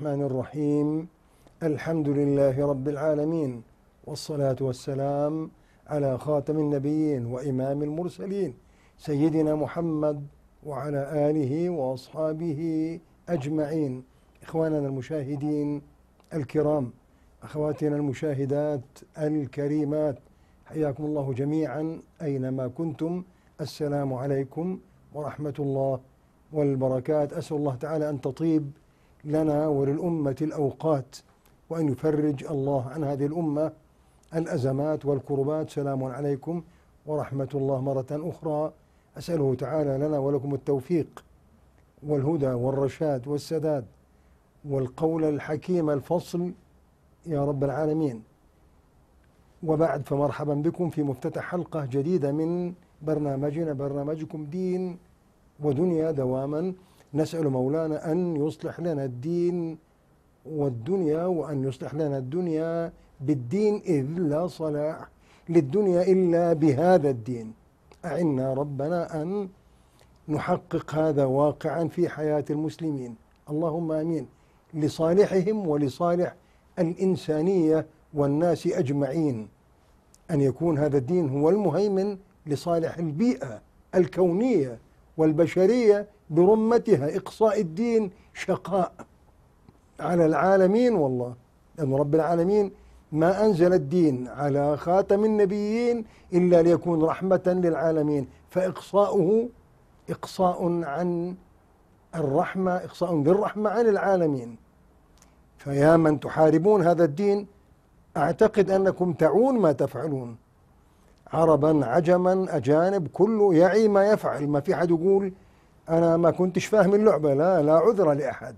الرحمن الرحيم الحمد لله رب العالمين والصلاة والسلام على خاتم النبيين وإمام المرسلين سيدنا محمد وعلى آله وأصحابه أجمعين إخواننا المشاهدين الكرام أخواتنا المشاهدات الكريمات حياكم الله جميعا أينما كنتم السلام عليكم ورحمة الله والبركات أسأل الله تعالى أن تطيب لنا وللأمة الأوقات وأن يفرج الله عن هذه الأمة الأزمات والكربات سلام عليكم ورحمة الله مرة أخرى أسأله تعالى لنا ولكم التوفيق والهدى والرشاد والسداد والقول الحكيم الفصل يا رب العالمين وبعد فمرحبا بكم في مفتتح حلقة جديدة من برنامجنا برنامجكم دين ودنيا دواما نسأل مولانا أن يصلح لنا الدين والدنيا وأن يصلح لنا الدنيا بالدين إذ لا صلاح للدنيا إلا بهذا الدين أعنا ربنا أن نحقق هذا واقعا في حياة المسلمين اللهم آمين لصالحهم ولصالح الإنسانية والناس أجمعين أن يكون هذا الدين هو المهيمن لصالح البيئة الكونية والبشرية برمتها إقصاء الدين شقاء على العالمين والله لأن رب العالمين ما أنزل الدين على خاتم النبيين إلا ليكون رحمة للعالمين فإقصاؤه إقصاء عن الرحمة إقصاء للرحمة عن العالمين فيا من تحاربون هذا الدين أعتقد أنكم تعون ما تفعلون عربا عجما أجانب كله يعي ما يفعل ما في حد يقول أنا ما كنتش فاهم اللعبة لا لا عذر لأحد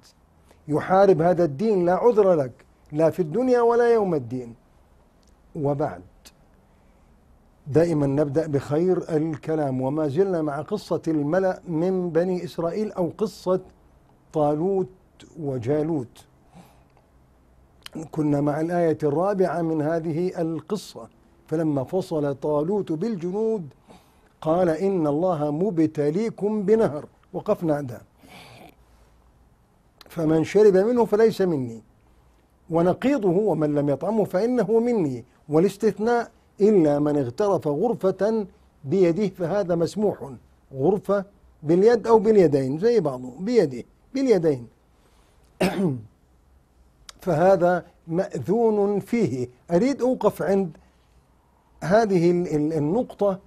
يحارب هذا الدين لا عذر لك لا في الدنيا ولا يوم الدين وبعد دائما نبدأ بخير الكلام وما زلنا مع قصة الملأ من بني إسرائيل أو قصة طالوت وجالوت كنا مع الآية الرابعة من هذه القصة فلما فصل طالوت بالجنود قال إن الله مبتليكم بنهر وقفنا عندها فمن شرب منه فليس مني ونقيضه ومن لم يطعمه فإنه مني والاستثناء إلا من اغترف غرفة بيده فهذا مسموح غرفة باليد أو باليدين زي بعضه بيده باليدين فهذا مأذون فيه أريد أوقف عند هذه النقطة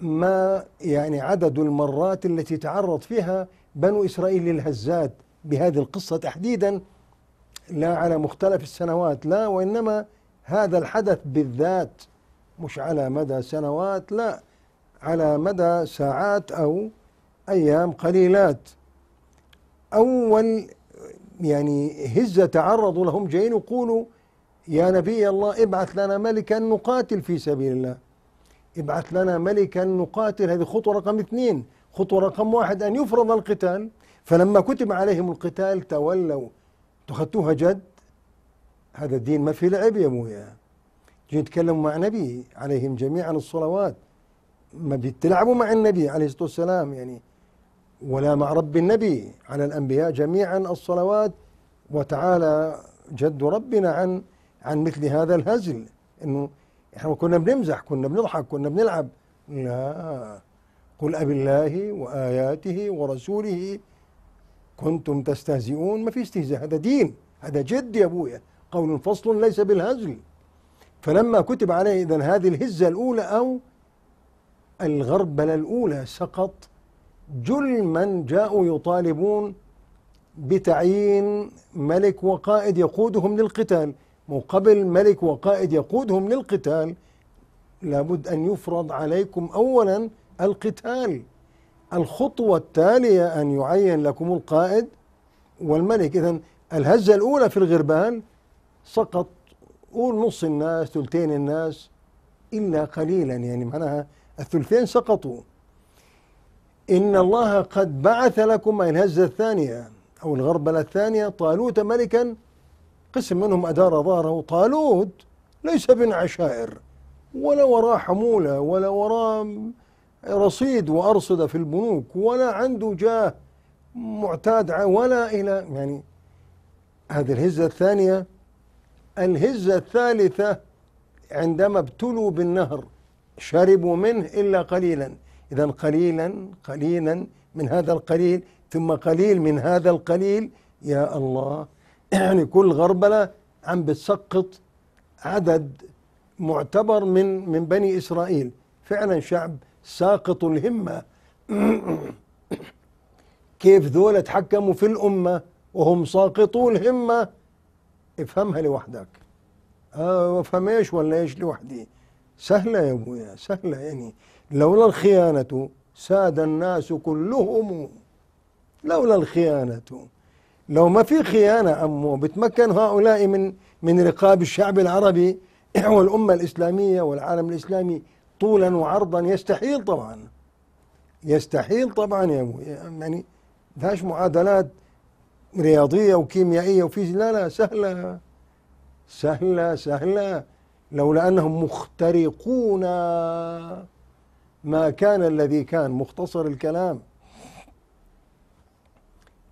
ما يعني عدد المرات التي تعرض فيها بنو إسرائيل للهزات بهذه القصة تحديدا لا على مختلف السنوات لا وإنما هذا الحدث بالذات مش على مدى سنوات لا على مدى ساعات أو أيام قليلات أول يعني هزة تعرضوا لهم جايين يقولوا يا نبي الله ابعث لنا ملكا نقاتل في سبيل الله ابعث لنا ملكا نقاتل هذه خطوة رقم اثنين خطوة رقم واحد أن يفرض القتال فلما كتب عليهم القتال تولوا تخطوها جد هذا الدين ما في لعب يا ابويا جيت يتكلموا مع نبي عليهم جميعا الصلوات ما بيتلعبوا مع النبي عليه الصلاة والسلام يعني ولا مع رب النبي على الأنبياء جميعا الصلوات وتعالى جد ربنا عن عن مثل هذا الهزل انه احنا كنا بنمزح كنا بنضحك كنا بنلعب لا قل أبي الله وآياته ورسوله كنتم تستهزئون ما في استهزاء هذا دين هذا جد يا أبويا قول فصل ليس بالهزل فلما كتب عليه إذا هذه الهزة الأولى أو الغربلة الأولى سقط جل من جاءوا يطالبون بتعيين ملك وقائد يقودهم للقتال مقابل ملك وقائد يقودهم للقتال لابد أن يفرض عليكم أولا القتال الخطوة التالية أن يعين لكم القائد والملك إذا الهزة الأولى في الغربال سقط قول نص الناس ثلثين الناس إلا قليلا يعني معناها الثلثين سقطوا إن الله قد بعث لكم الهزة الثانية أو الغربلة الثانية طالوت ملكا قسم منهم أدار ظهره طالوت ليس بن عشائر ولا وراه حمولة ولا وراه رصيد وأرصدة في البنوك ولا عنده جاه معتاد ولا إلى يعني هذه الهزة الثانية الهزة الثالثة عندما ابتلوا بالنهر شربوا منه إلا قليلا إذا قليلا قليلا من هذا القليل ثم قليل من هذا القليل يا الله يعني كل غربله عم بتسقط عدد معتبر من من بني اسرائيل فعلا شعب ساقط الهمه كيف ذولا تحكموا في الامه وهم ساقطو الهمه افهمها لوحدك اه وافهم ايش ولا ايش لوحدي سهله يا ابويا سهله يعني لولا الخيانه ساد الناس كلهم لولا الخيانه لو ما في خيانة أمه بتمكن هؤلاء من من رقاب الشعب العربي والأمة الإسلامية والعالم الإسلامي طولا وعرضا يستحيل طبعا يستحيل طبعا يا أبو يعني فيهاش معادلات رياضية وكيميائية وفيزياء لا لا سهلة سهلة سهلة لولا أنهم مخترقون ما كان الذي كان مختصر الكلام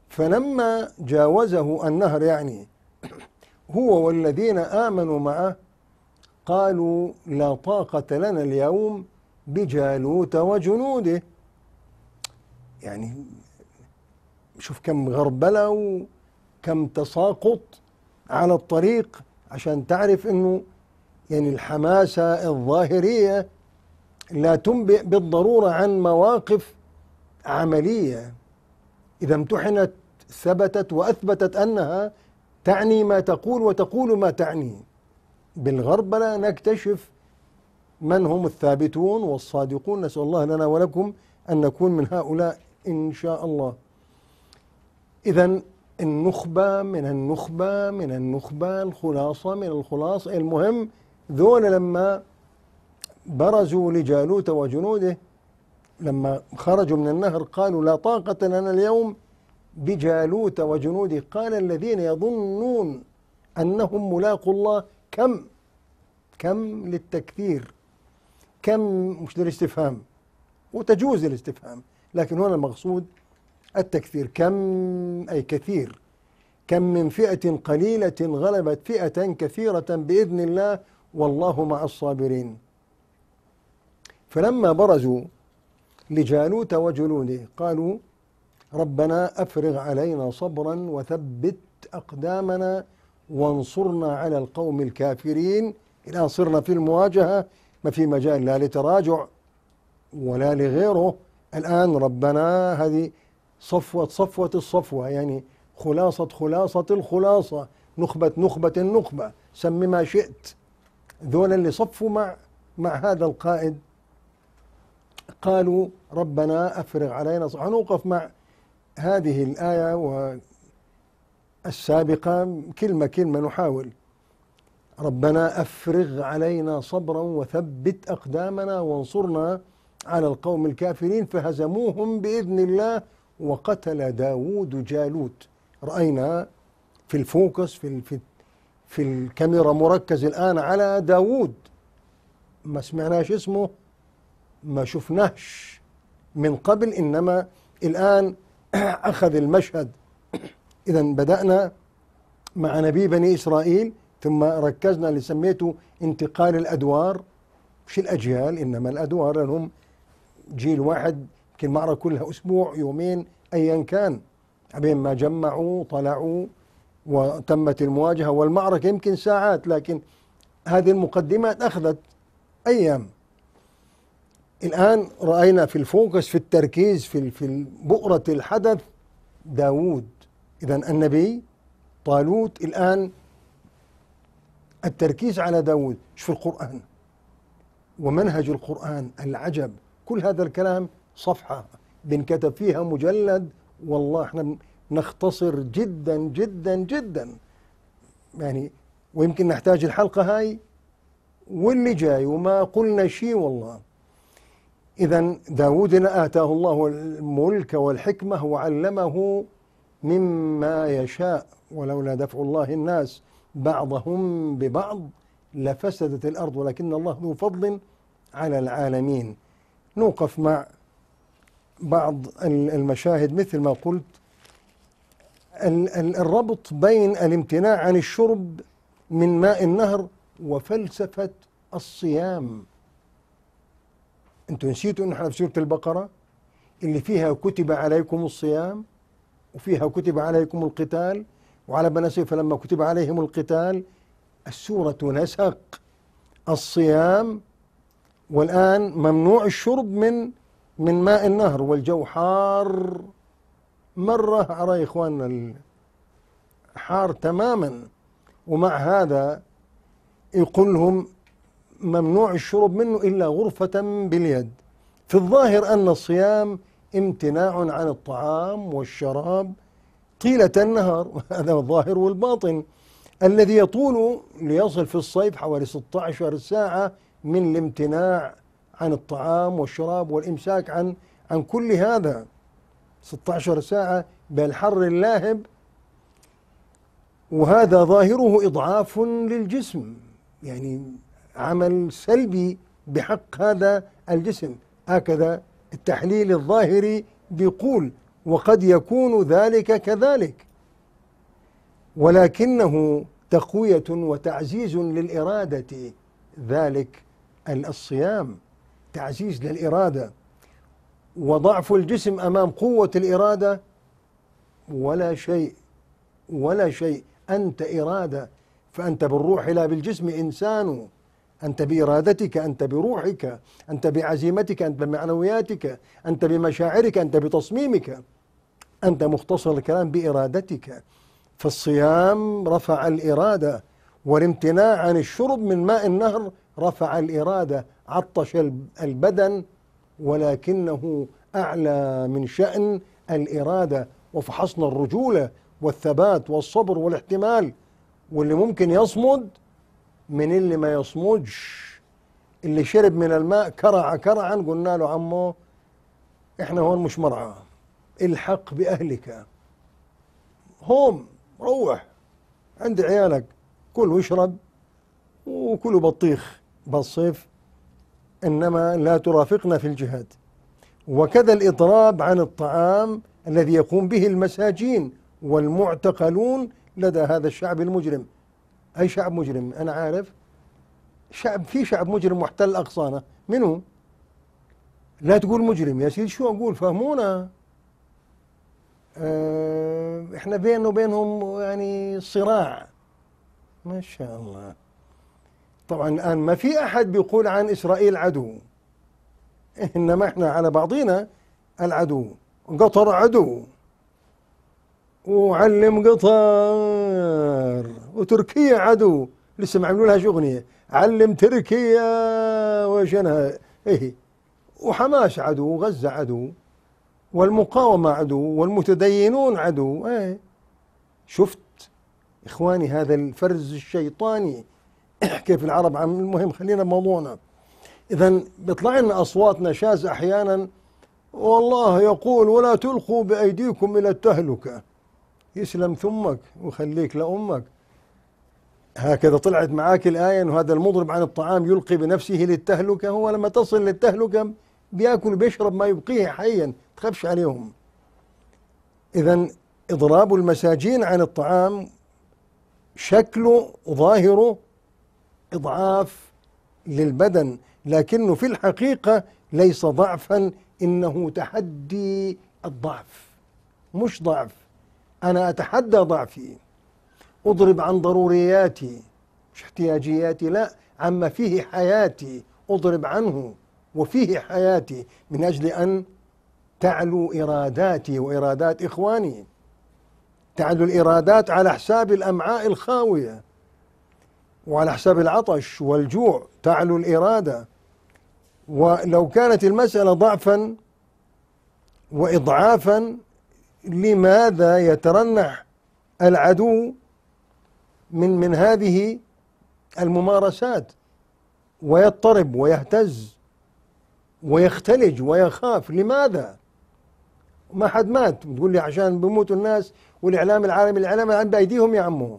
فلما جاوزه النهر يعني هو والذين آمنوا معه قالوا لا طاقة لنا اليوم بجالوت وجنوده يعني شوف كم غربلة وكم تساقط على الطريق عشان تعرف انه يعني الحماسة الظاهرية لا تنبئ بالضرورة عن مواقف عملية إذا امتحنت ثبتت وأثبتت أنها تعني ما تقول وتقول ما تعني بالغربلة نكتشف من هم الثابتون والصادقون نسأل الله لنا ولكم أن نكون من هؤلاء إن شاء الله إذا النخبة من النخبة من النخبة الخلاصة من الخلاصة المهم ذول لما برزوا لجالوت وجنوده لما خرجوا من النهر قالوا لا طاقة لنا اليوم بجالوت وجنوده قال الذين يظنون أنهم ملاقوا الله كم كم للتكثير كم مش للاستفهام وتجوز الاستفهام لكن هنا المقصود التكثير كم أي كثير كم من فئة قليلة غلبت فئة كثيرة بإذن الله والله مع الصابرين فلما برزوا لجالوت وجنوده قالوا ربنا أفرغ علينا صبرا وثبت أقدامنا وانصرنا على القوم الكافرين الآن صرنا في المواجهة ما في مجال لا لتراجع ولا لغيره الآن ربنا هذه صفوة صفوة الصفوة يعني خلاصة خلاصة الخلاصة نخبة نخبة النخبة سم ما شئت ذولا اللي صفوا مع مع هذا القائد قالوا ربنا أفرغ علينا صبرا هنوقف مع هذه الآية والسابقة كلمة كلمة نحاول ربنا أفرغ علينا صبرا وثبت أقدامنا وانصرنا على القوم الكافرين فهزموهم بإذن الله وقتل داود جالوت رأينا في الفوكس في في في الكاميرا مركز الآن على داوود ما سمعناش اسمه ما شفناهش من قبل إنما الآن أخذ المشهد إذا بدأنا مع نبي بني إسرائيل ثم ركزنا اللي سميته انتقال الأدوار مش الأجيال إنما الأدوار لهم جيل واحد يمكن معركه كلها أسبوع يومين أيا كان بين ما جمعوا طلعوا وتمت المواجهة والمعركة يمكن ساعات لكن هذه المقدمات أخذت أيام الآن رأينا في الفوكس في التركيز في في بؤرة الحدث داوود إذا النبي طالوت الآن التركيز على داوود شوف القرآن ومنهج القرآن العجب كل هذا الكلام صفحة بنكتب فيها مجلد والله احنا نختصر جدا جدا جدا يعني ويمكن نحتاج الحلقة هاي واللي جاي وما قلنا شيء والله إذا داود آتاه الله الملك والحكمة وعلمه مما يشاء ولولا دفع الله الناس بعضهم ببعض لفسدت الأرض ولكن الله ذو فضل على العالمين نوقف مع بعض المشاهد مثل ما قلت الربط بين الامتناع عن الشرب من ماء النهر وفلسفة الصيام انتوا نسيتوا ان احنا في سوره البقره اللي فيها كتب عليكم الصيام وفيها كتب عليكم القتال وعلى بني فلما كتب عليهم القتال السوره نسق الصيام والان ممنوع الشرب من من ماء النهر والجو حار مره على اخواننا حار تماما ومع هذا يقول لهم ممنوع الشرب منه إلا غرفة باليد في الظاهر أن الصيام امتناع عن الطعام والشراب طيلة النهار هذا الظاهر والباطن الذي يطول ليصل في الصيف حوالي 16 ساعة من الامتناع عن الطعام والشراب والإمساك عن عن كل هذا 16 ساعة بالحر اللاهب وهذا ظاهره إضعاف للجسم يعني عمل سلبي بحق هذا الجسم هكذا التحليل الظاهري بيقول وقد يكون ذلك كذلك ولكنه تقوية وتعزيز للإرادة ذلك الصيام تعزيز للإرادة وضعف الجسم أمام قوة الإرادة ولا شيء ولا شيء أنت إرادة فأنت بالروح لا بالجسم إنسان أنت بإرادتك أنت بروحك أنت بعزيمتك أنت بمعنوياتك أنت بمشاعرك أنت بتصميمك أنت مختصر الكلام بإرادتك فالصيام رفع الإرادة والامتناع عن الشرب من ماء النهر رفع الإرادة عطش البدن ولكنه أعلى من شأن الإرادة وفحصنا الرجولة والثبات والصبر والاحتمال واللي ممكن يصمد من اللي ما يصمجش اللي شرب من الماء كرع كرعا قلنا له عمو احنا هون مش مرعى الحق باهلك هوم روح عند عيالك كل واشرب وكلوا بطيخ بالصيف انما لا ترافقنا في الجهاد وكذا الاضراب عن الطعام الذي يقوم به المساجين والمعتقلون لدى هذا الشعب المجرم أي شعب مجرم أنا عارف شعب في شعب مجرم محتل اقصانا منو لا تقول مجرم يا سيدي شو أقول فهمونا اه إحنا بيننا وبينهم يعني صراع ما شاء الله طبعا الآن ما في أحد بيقول عن إسرائيل عدو إنما إحنا على بعضينا العدو قطر عدو وعلم قطر وتركيا عدو لسه ما عملوا لهاش اغنيه علم تركيا وشنها ايه وحماس عدو وغزه عدو والمقاومه عدو والمتدينون عدو ايه شفت اخواني هذا الفرز الشيطاني كيف العرب عم المهم خلينا بموضوعنا اذا بيطلع لنا اصواتنا شاذ احيانا والله يقول ولا تلقوا بايديكم الى التهلكه يسلم ثمك وخليك لامك هكذا طلعت معاك الآية أنه هذا المضرب عن الطعام يلقي بنفسه للتهلكة هو لما تصل للتهلكة بياكل بيشرب ما يبقيه حيا تخافش عليهم إذا إضراب المساجين عن الطعام شكله ظاهره إضعاف للبدن لكنه في الحقيقة ليس ضعفا إنه تحدي الضعف مش ضعف أنا أتحدى ضعفي أضرب عن ضرورياتي مش احتياجياتي لا عما فيه حياتي أضرب عنه وفيه حياتي من أجل أن تعلو إراداتي وإرادات إخواني تعلو الإرادات على حساب الأمعاء الخاوية وعلى حساب العطش والجوع تعلو الإرادة ولو كانت المسألة ضعفا وإضعافا لماذا يترنح العدو من من هذه الممارسات ويضطرب ويهتز ويختلج ويخاف لماذا؟ ما حد مات وتقول لي عشان بيموتوا الناس والاعلام العالمي الاعلام عند ايديهم يا عمو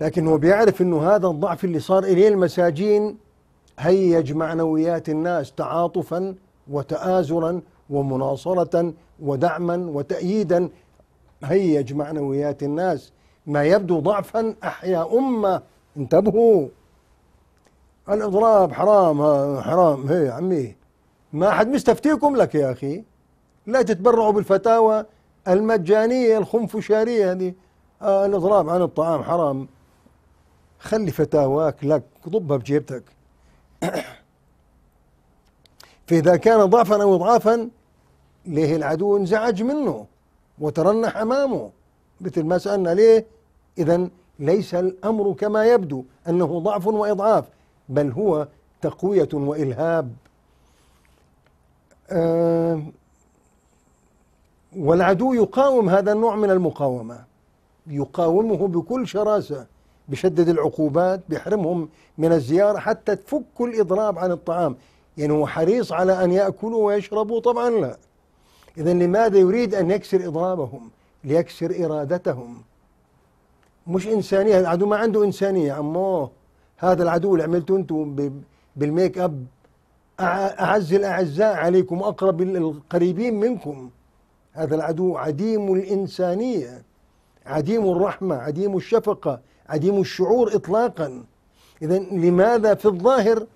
لكن هو بيعرف انه هذا الضعف اللي صار اليه المساجين هيج معنويات الناس تعاطفا وتآزرا ومناصرة ودعما وتأييدا هيج معنويات الناس ما يبدو ضعفا أحيا أمة انتبهوا الإضراب حرام حرام هي عمي ما حد مستفتيكم لك يا أخي لا تتبرعوا بالفتاوى المجانية الخنفشارية هذه آه الإضراب عن الطعام حرام خلي فتاواك لك ضبها بجيبتك فإذا كان ضعفا أو إضعافا ليه العدو انزعج منه وترنح أمامه مثل ما سألنا ليه إذا ليس الأمر كما يبدو أنه ضعف وإضعاف بل هو تقوية وإلهاب آه والعدو يقاوم هذا النوع من المقاومة يقاومه بكل شراسة بشدد العقوبات بحرمهم من الزيارة حتى تفك الإضراب عن الطعام يعني هو حريص على أن يأكلوا ويشربوا طبعا لا إذا لماذا يريد أن يكسر إضرابهم ليكسر إرادتهم مش إنسانية العدو ما عنده إنسانية أماه هذا العدو اللي عملته أنتم بالميك أب أعز الأعزاء عليكم أقرب القريبين منكم هذا العدو عديم الإنسانية عديم الرحمة عديم الشفقة عديم الشعور إطلاقا إذا لماذا في الظاهر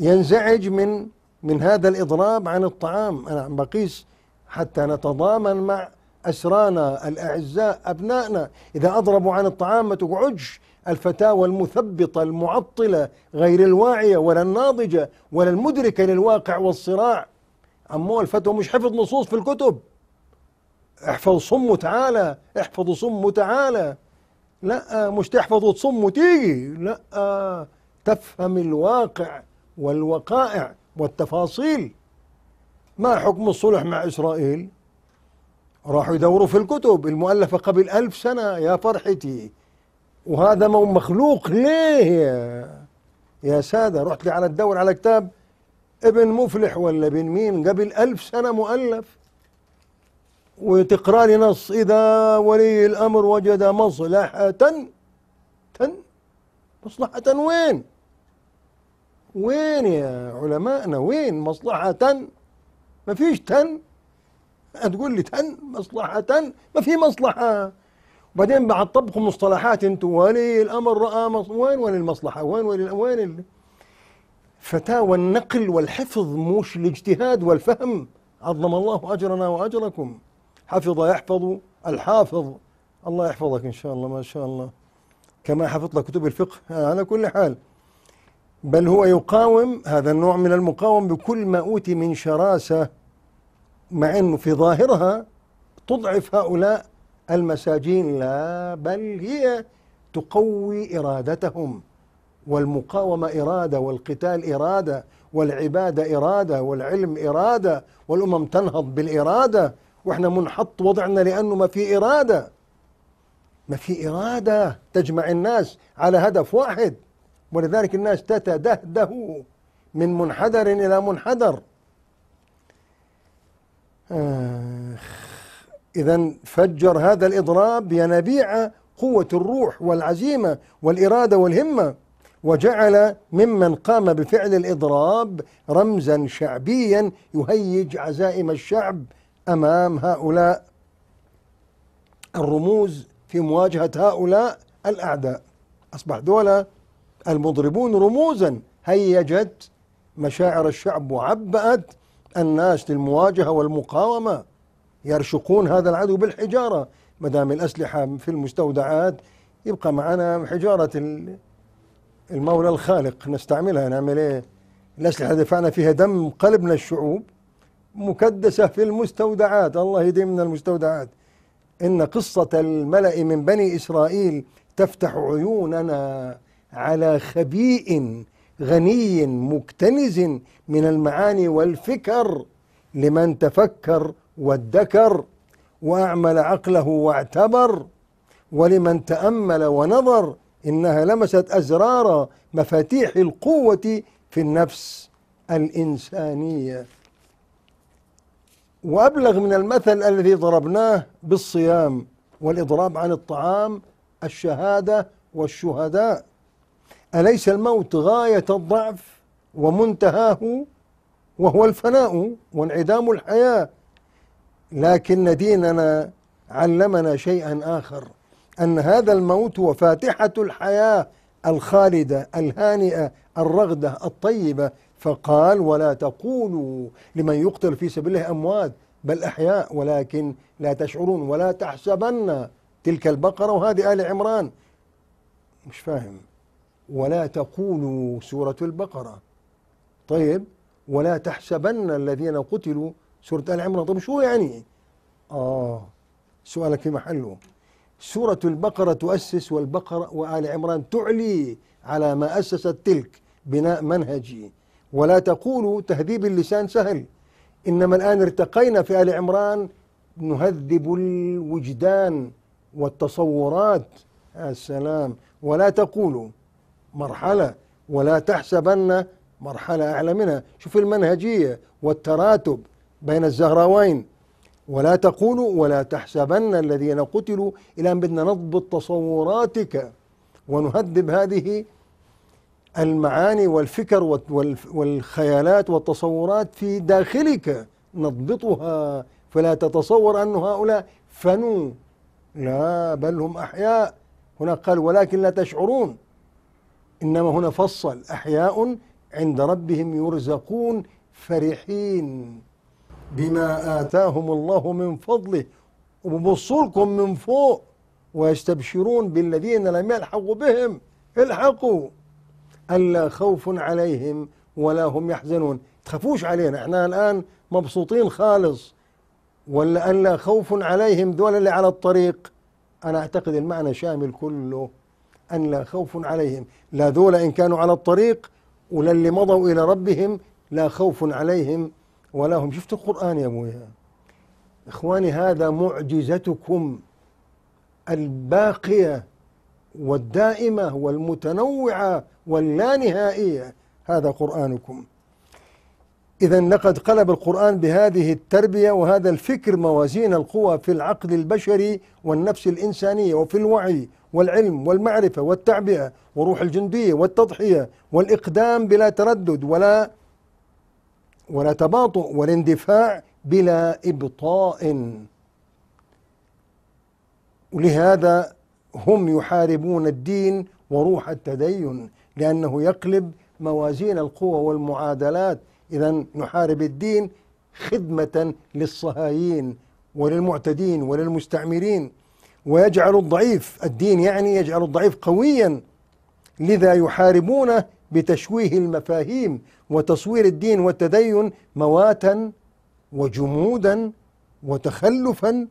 ينزعج من من هذا الإضراب عن الطعام أنا عم بقيس حتى نتضامن مع أسرانا الأعزاء أبنائنا إذا أضربوا عن الطعام ما تقعدش الفتاوى المثبطة المعطلة غير الواعية ولا الناضجة ولا المدركة للواقع والصراع عمو الفتوى مش حفظ نصوص في الكتب احفظ صم تعالى احفظ صم تعالى لا مش تحفظ وتصم وتيجي لا تفهم الواقع والوقائع والتفاصيل ما حكم الصلح مع إسرائيل راحوا يدوروا في الكتب المؤلفة قبل ألف سنة يا فرحتي وهذا مخلوق ليه يا, يا سادة رحت لي على الدور على كتاب ابن مفلح ولا ابن مين قبل ألف سنة مؤلف وتقرأ لي نص إذا ولي الأمر وجد مصلحة تن مصلحة وين وين يا علماءنا وين مصلحة ما فيش تن تقول لي تن مصلحة تن ما في مصلحة وبعدين بعد طبقوا مصطلحات انتم ولي الامر رأى مص... وين وين المصلحة وين وين وين ال... فتاوى النقل والحفظ مش الاجتهاد والفهم عظم الله اجرنا واجركم حفظ يحفظ الحافظ الله يحفظك ان شاء الله ما شاء الله كما حفظت لك كتب الفقه على كل حال بل هو يقاوم هذا النوع من المقاومة بكل ما أوتي من شراسة مع أنه في ظاهرها تضعف هؤلاء المساجين لا بل هي تقوي إرادتهم والمقاومة إرادة والقتال إرادة والعبادة إرادة والعلم إرادة والأمم تنهض بالإرادة وإحنا منحط وضعنا لأنه ما في إرادة ما في إرادة تجمع الناس على هدف واحد ولذلك الناس تتدهده من منحدر إلى منحدر آه، إذا فجر هذا الإضراب ينابيع قوة الروح والعزيمة والإرادة والهمة وجعل ممن قام بفعل الإضراب رمزا شعبيا يهيج عزائم الشعب أمام هؤلاء الرموز في مواجهة هؤلاء الأعداء أصبح دولة المضربون رموزا هيجت مشاعر الشعب وعبأت الناس للمواجهة والمقاومة يرشقون هذا العدو بالحجارة ما دام الأسلحة في المستودعات يبقى معنا حجارة المولى الخالق نستعملها نعمل إيه الأسلحة دفعنا فيها دم قلبنا الشعوب مكدسة في المستودعات الله يديمنا المستودعات إن قصة الملأ من بني إسرائيل تفتح عيوننا على خبيئ غني مكتنز من المعاني والفكر لمن تفكر وادكر واعمل عقله واعتبر ولمن تامل ونظر انها لمست ازرار مفاتيح القوه في النفس الانسانيه وابلغ من المثل الذي ضربناه بالصيام والاضراب عن الطعام الشهاده والشهداء أليس الموت غاية الضعف ومنتهاه وهو الفناء وانعدام الحياة لكن ديننا علمنا شيئا آخر أن هذا الموت هو فاتحة الحياة الخالدة الهانئة الرغدة الطيبة فقال ولا تقولوا لمن يقتل في سبيل الله أموات بل أحياء ولكن لا تشعرون ولا تحسبن تلك البقرة وهذه آل عمران مش فاهم ولا تقولوا سورة البقرة طيب ولا تحسبن الذين قتلوا سورة آل عمران طيب شو يعني آه سؤالك في محله سورة البقرة تؤسس والبقرة وآل عمران تعلي على ما أسست تلك بناء منهجي ولا تقولوا تهذيب اللسان سهل إنما الآن ارتقينا في آل عمران نهذب الوجدان والتصورات السلام ولا تقولوا مرحلة ولا تحسبن مرحلة أعلى منها شوف المنهجية والتراتب بين الزهراوين ولا تقولوا ولا تحسبن الذين قتلوا إلى أن بدنا نضبط تصوراتك ونهذب هذه المعاني والفكر والخيالات والتصورات في داخلك نضبطها فلا تتصور أن هؤلاء فنوا لا بل هم أحياء هنا قال ولكن لا تشعرون إنما هنا فصل أحياء عند ربهم يرزقون فرحين بما آتاهم الله من فضله وبصولكم من فوق ويستبشرون بالذين لم يلحقوا بهم الحقوا ألا خوف عليهم ولا هم يحزنون تخافوش علينا احنا الآن مبسوطين خالص ولا ألا خوف عليهم دول اللي على الطريق أنا أعتقد المعنى شامل كله أن لا خوف عليهم لا ذول إن كانوا على الطريق ولا اللي مضوا إلى ربهم لا خوف عليهم ولا هم شفت القرآن يا أبويا إخواني هذا معجزتكم الباقية والدائمة والمتنوعة واللانهائية هذا قرآنكم إذا لقد قلب القرآن بهذه التربية وهذا الفكر موازين القوى في العقل البشري والنفس الإنسانية وفي الوعي والعلم والمعرفة والتعبئة وروح الجندية والتضحية والإقدام بلا تردد ولا ولا تباطؤ والاندفاع بلا إبطاء ولهذا هم يحاربون الدين وروح التدين لأنه يقلب موازين القوى والمعادلات إذا نحارب الدين خدمة للصهاين وللمعتدين وللمستعمرين ويجعل الضعيف الدين يعني يجعل الضعيف قويا لذا يحاربونه بتشويه المفاهيم وتصوير الدين والتدين مواتا وجمودا وتخلفا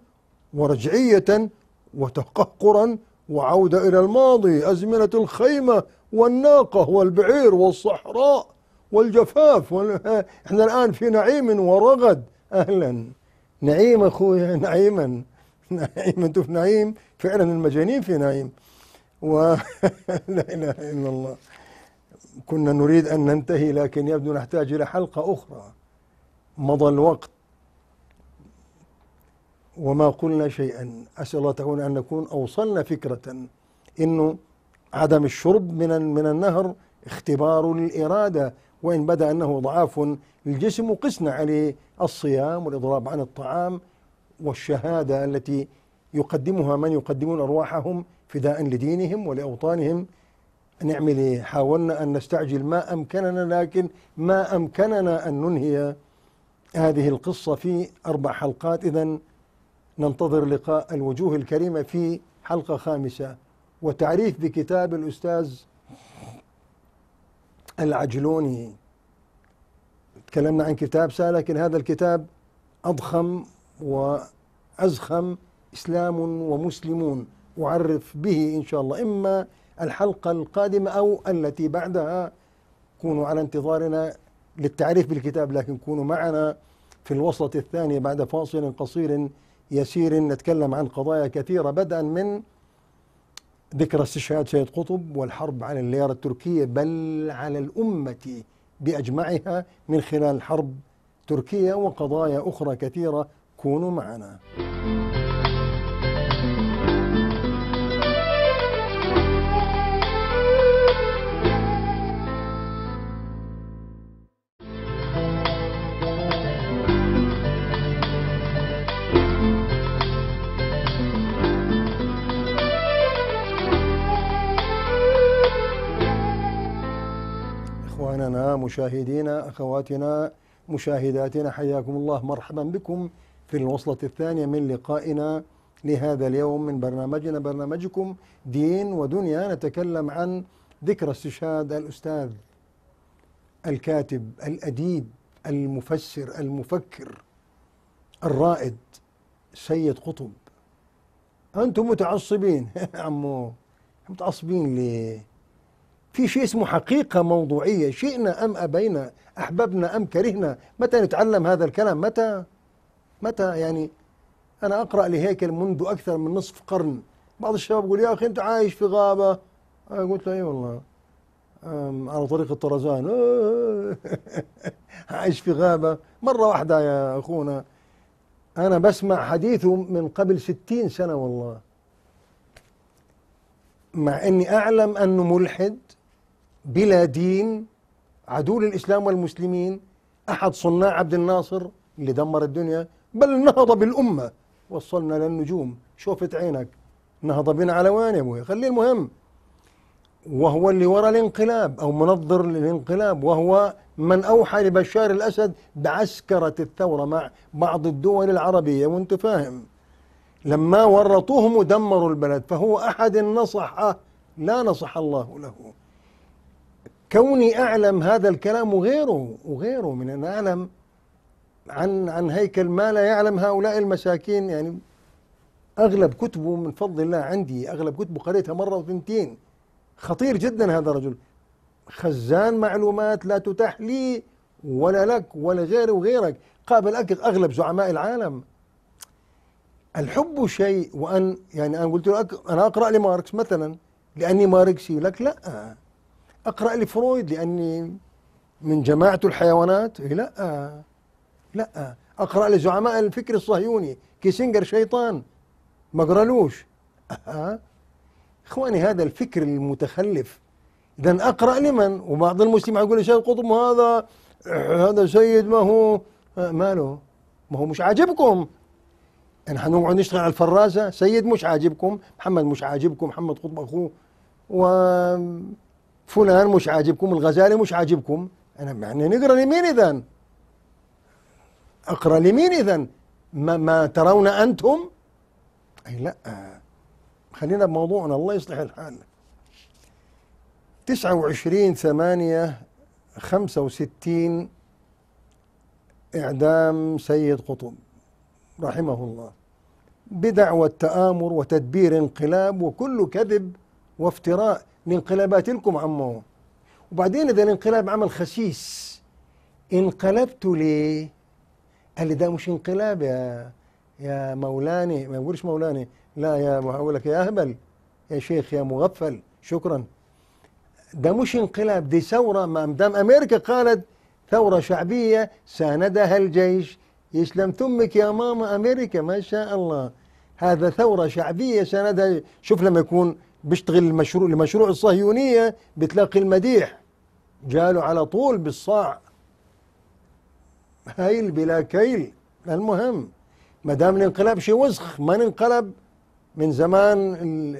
ورجعية وتقهقرا وعودة إلى الماضي أزمنة الخيمة والناقة والبعير والصحراء والجفاف وال... احنا الآن في نعيم ورغد أهلا نعيم أخويا نعيما نعيم أنتم في نعيم فعلا المجانين في نعيم و لا إله إلا الله كنا نريد أن ننتهي لكن يبدو نحتاج إلى حلقة أخرى مضى الوقت وما قلنا شيئا أسأل الله تعالى أن نكون أوصلنا فكرة أنه عدم الشرب من من النهر اختبار الإرادة وإن بدا أنه ضعاف الجسم وقسنا عليه الصيام والإضراب عن الطعام والشهادة التي يقدمها من يقدمون أرواحهم فداء لدينهم ولأوطانهم نعمل حاولنا أن نستعجل ما أمكننا لكن ما أمكننا أن ننهي هذه القصة في أربع حلقات إذا ننتظر لقاء الوجوه الكريمة في حلقة خامسة وتعريف بكتاب الأستاذ العجلوني تكلمنا عن كتاب سأل لكن هذا الكتاب أضخم وأزخم إسلام ومسلمون أعرف به إن شاء الله إما الحلقة القادمة أو التي بعدها كونوا على انتظارنا للتعريف بالكتاب لكن كونوا معنا في الوسط الثاني بعد فاصل قصير يسير نتكلم عن قضايا كثيرة بدءا من ذكرى استشهاد سيد قطب والحرب على الليرة التركية بل على الأمة بأجمعها من خلال حرب تركيا وقضايا أخرى كثيرة كونوا معنا مشاهدينا أخواتنا مشاهداتنا حياكم الله مرحبا بكم في الوصلة الثانية من لقائنا لهذا اليوم من برنامجنا برنامجكم دين ودنيا نتكلم عن ذكرى استشهاد الأستاذ الكاتب الأديب المفسر المفكر الرائد سيد قطب أنتم متعصبين عمو متعصبين ليه في شيء اسمه حقيقة موضوعية شئنا أم أبينا أحببنا أم كرهنا متى نتعلم هذا الكلام متى متى يعني أنا أقرأ لهيكل منذ أكثر من نصف قرن بعض الشباب يقول يا أخي أنت عايش في غابة أنا قلت له أي والله على طريق الطرزان عايش في غابة مرة واحدة يا أخونا أنا بسمع حديثه من قبل ستين سنة والله مع أني أعلم أنه ملحد بلا دين عدو للإسلام والمسلمين أحد صناع عبد الناصر اللي دمر الدنيا بل نهض بالأمة وصلنا للنجوم شوفت عينك نهض بنا علوان يا ابوي خلي المهم وهو اللي وراء الانقلاب أو منظر للانقلاب وهو من أوحى لبشار الأسد بعسكرة الثورة مع بعض الدول العربية وانت فاهم لما ورطوهم ودمروا البلد فهو أحد نصح لا نصح الله له كوني أعلم هذا الكلام وغيره وغيره من أن أعلم عن عن هيكل ما لا يعلم هؤلاء المساكين يعني أغلب كتبه من فضل الله عندي أغلب كتبه قريتها مرة وثنتين خطير جدا هذا الرجل خزان معلومات لا تتاح لي ولا لك ولا غيري وغيرك قابل أغلب زعماء العالم الحب شيء وأن يعني أنا قلت له أنا أقرأ لماركس مثلا لأني ماركسي لك لا اقرا لفرويد لاني من جماعه الحيوانات إيه، لا لا اقرا لزعماء الفكر الصهيوني كيسنجر شيطان ما اقرالوش أه. اخواني هذا الفكر المتخلف اذا اقرا لمن وبعض المسلمين يقول شيخ قطب هذا هذا سيد ما هو ماله ما هو مش عاجبكم احنا نقعد نشتغل على الفرازه سيد مش عاجبكم محمد مش عاجبكم محمد قطب اخوه و فلان مش عاجبكم الغزالي مش عاجبكم أنا يعني نقرأ لمين إذا أقرأ لمين إذا ما, ما ترون أنتم أي لا خلينا بموضوعنا الله يصلح الحال تسعة وعشرين ثمانية خمسة وستين إعدام سيد قطب رحمه الله بدعوى التآمر وتدبير انقلاب وكل كذب وافتراء لانقلاباتكم عمو وبعدين اذا الانقلاب عمل خسيس انقلبتوا ليه؟ قال لي ده مش انقلاب يا يا مولاني ما يقولش مولاني لا يا اقول لك يا اهبل يا شيخ يا مغفل شكرا ده مش انقلاب دي ثورة ما دام أمريكا قالت ثورة شعبية ساندها الجيش يسلم تمك يا ماما أمريكا ما شاء الله هذا ثورة شعبية ساندها شوف لما يكون بيشتغل المشروع لمشروع الصهيونية بتلاقي المديح جاله على طول بالصاع هيل بلا كيل المهم ما دام الانقلاب شيء وسخ ما انقلب من زمان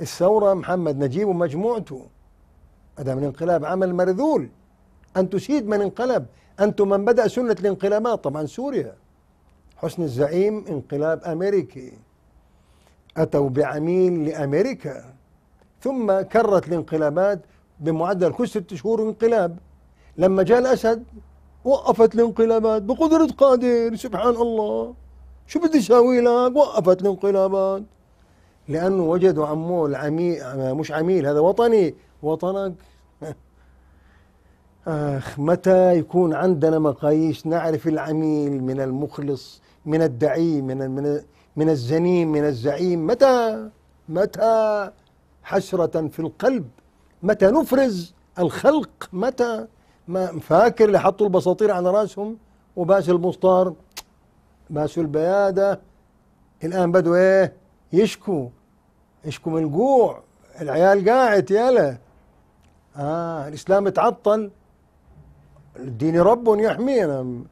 الثورة محمد نجيب ومجموعته ما دام الانقلاب عمل مرذول أن تسيد من انقلب أنتم من بدأ سنة الانقلابات طبعا سوريا حسن الزعيم انقلاب أمريكي أتوا بعميل لأمريكا ثم كرت الانقلابات بمعدل كل ست شهور انقلاب لما جاء الأسد وقفت الانقلابات بقدرة قادر سبحان الله شو بدي اسوي لك وقفت الانقلابات لأنه وجدوا عمول عميل مش عميل هذا وطني وطنك آخ متى يكون عندنا مقاييس نعرف العميل من المخلص من الدعيم من من من الزنيم من الزعيم متى متى حسرة في القلب متى نفرز الخلق متى ما فاكر اللي حطوا البساطير على راسهم وباس المسطار باسوا البيادة الآن بدوا إيه يشكوا يشكوا من الجوع العيال قاعد يالا آه الإسلام اتعطل الدين رب يحمينا أنا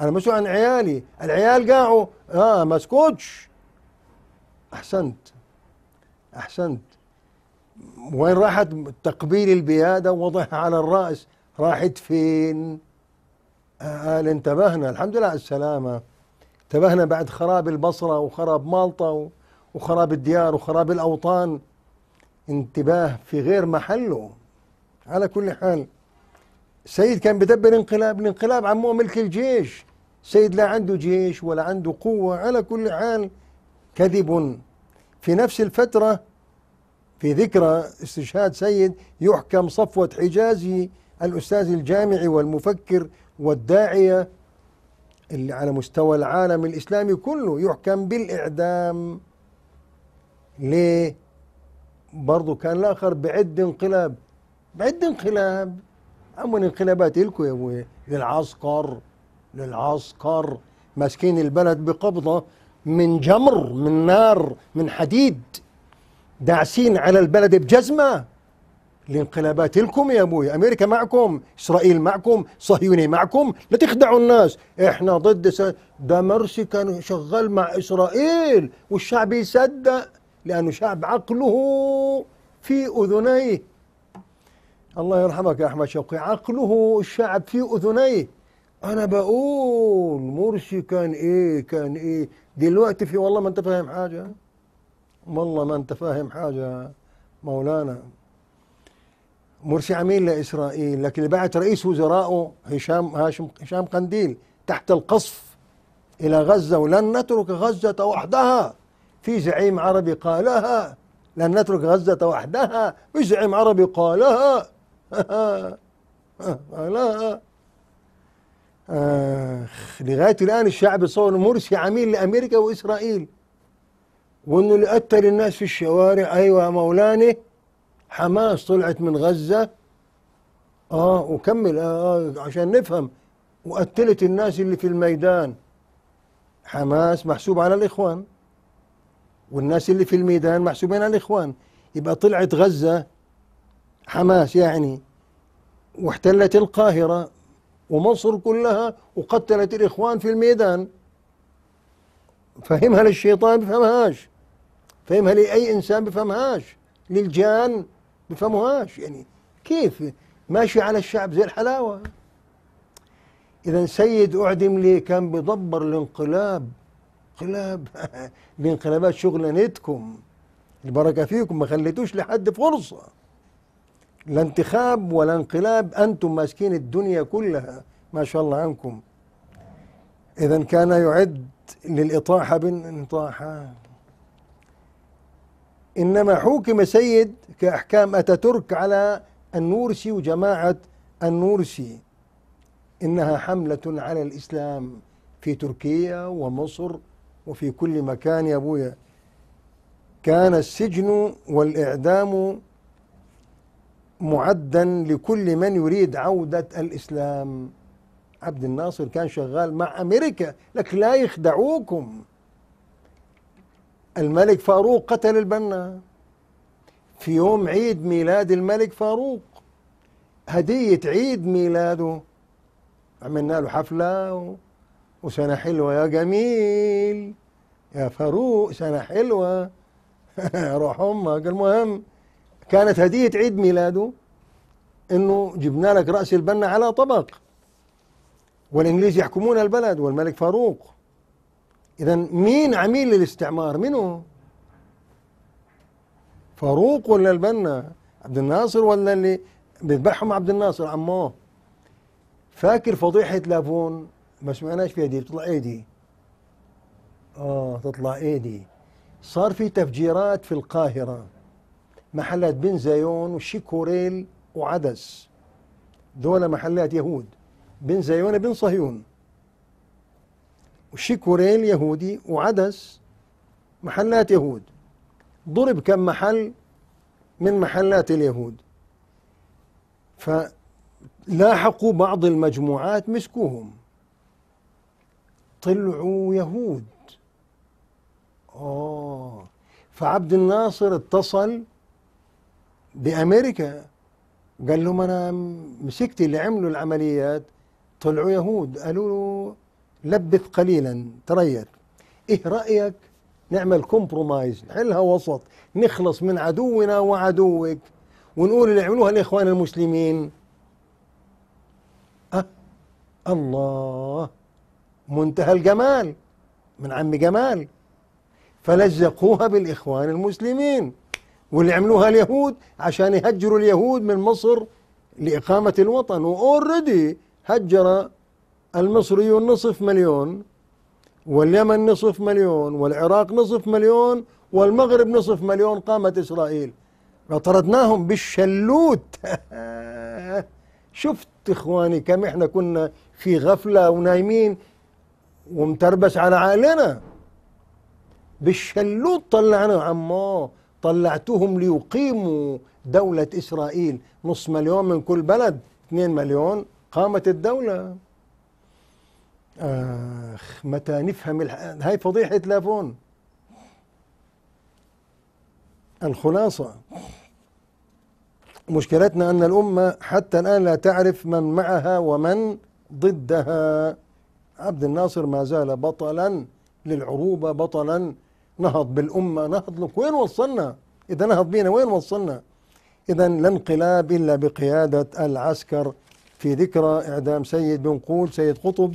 أنا عن عيالي العيال قاعوا آه ما اسكتش أحسنت أحسنت وين راحت تقبيل البيادة ووضعها على الرأس راحت فين قال انتبهنا الحمد لله على السلامة انتبهنا بعد خراب البصرة وخراب مالطا وخراب الديار وخراب الأوطان انتباه في غير محله على كل حال سيد كان بدبر انقلاب الانقلاب عموه ملك الجيش سيد لا عنده جيش ولا عنده قوة على كل حال كذب في نفس الفترة في ذكرى استشهاد سيد يحكم صفوة حجازي الأستاذ الجامعي والمفكر والداعية اللي على مستوى العالم الإسلامي كله يحكم بالإعدام ليه؟ برضه كان الآخر بعد انقلاب بعد انقلاب أما الانقلابات إلكو يا ابوي للعسكر للعسكر ماسكين البلد بقبضة من جمر من نار من حديد داعسين على البلد بجزمة الانقلابات لكم يا ابوي امريكا معكم اسرائيل معكم صهيوني معكم لا تخدعوا الناس احنا ضد س... ده مرسي كان شغال مع اسرائيل والشعب يصدق لانه شعب عقله في اذنيه الله يرحمك يا احمد شوقي عقله الشعب في اذنيه انا بقول مرسي كان ايه كان ايه دلوقتي في والله ما انت فاهم حاجه والله ما انت فاهم حاجه مولانا مرسي عميل لاسرائيل لكن اللي بعت رئيس وزرائه هشام هاشم هشام قنديل تحت القصف الى غزه ولن نترك غزه وحدها في زعيم عربي قالها لن نترك غزه وحدها في زعيم عربي قالها قالها آه لغايه الان الشعب صور مرسي عميل لامريكا واسرائيل وانه اللي قتل الناس في الشوارع ايوه يا مولاني حماس طلعت من غزه اه وكمل آه،, آه عشان نفهم وقتلت الناس اللي في الميدان حماس محسوب على الاخوان والناس اللي في الميدان محسوبين على الاخوان يبقى طلعت غزه حماس يعني واحتلت القاهره ومصر كلها وقتلت الاخوان في الميدان فهمها للشيطان بفهمهاش فهمها لأي إنسان بفهمهاش للجان بفهمهاش يعني كيف ماشي على الشعب زي الحلاوة إذا سيد أعدم لي كان بيدبر الانقلاب انقلاب الانقلابات شغلانتكم البركة فيكم ما خليتوش لحد فرصة لا انتخاب ولا انقلاب أنتم ماسكين الدنيا كلها ما شاء الله عنكم إذا كان يعد للإطاحة بالإطاحة إنما حكم سيد كأحكام أتاتورك على النورسي وجماعة النورسي إنها حملة على الإسلام في تركيا ومصر وفي كل مكان يا أبويا كان السجن والإعدام معدا لكل من يريد عودة الإسلام عبد الناصر كان شغال مع أمريكا لك لا يخدعوكم الملك فاروق قتل البنا في يوم عيد ميلاد الملك فاروق هدية عيد ميلاده عملنا له حفلة وسنة حلوة يا جميل يا فاروق سنة حلوة روح أمك المهم كانت هدية عيد ميلاده انه جبنا لك رأس البنا على طبق والانجليز يحكمون البلد والملك فاروق إذا مين عميل للاستعمار؟ منو؟ فاروق ولا البنا؟ عبد الناصر ولا اللي بيذبحهم عبد الناصر عموه فاكر فضيحة لافون ما سمعناش فيها دي بتطلع ايدي اه تطلع ايدي صار في تفجيرات في القاهرة محلات بنزيون وشيكوريل وعدس دول محلات يهود زيون بن صهيون وشيكوريل يهودي وعدس محلات يهود ضرب كم محل من محلات اليهود فلاحقوا بعض المجموعات مسكوهم طلعوا يهود آه فعبد الناصر اتصل بأمريكا قال لهم أنا مسكت اللي عملوا العمليات طلعوا يهود قالوا له لبث قليلا تريث ايه رايك نعمل كومبرومايز نحلها وسط نخلص من عدونا وعدوك ونقول اللي عملوها الاخوان المسلمين أه الله منتهى الجمال من عم جمال فلزقوها بالاخوان المسلمين واللي عملوها اليهود عشان يهجروا اليهود من مصر لاقامه الوطن واوريدي هجر المصريون نصف مليون واليمن نصف مليون والعراق نصف مليون والمغرب نصف مليون قامت إسرائيل وطردناهم بالشلوت شفت إخواني كم إحنا كنا في غفلة ونايمين ومتربس على عقلنا بالشلوت طلعنا عمو طلعتهم ليقيموا دولة إسرائيل نص مليون من كل بلد 2 مليون قامت الدولة اخ متى نفهم الح... هاي فضيحه لافون الخلاصه مشكلتنا ان الامه حتى الان لا تعرف من معها ومن ضدها عبد الناصر ما زال بطلا للعروبه بطلا نهض بالامه نهض لك وين وصلنا اذا نهض بينا وين وصلنا اذا لا انقلاب الا بقياده العسكر في ذكرى اعدام سيد بنقول سيد قطب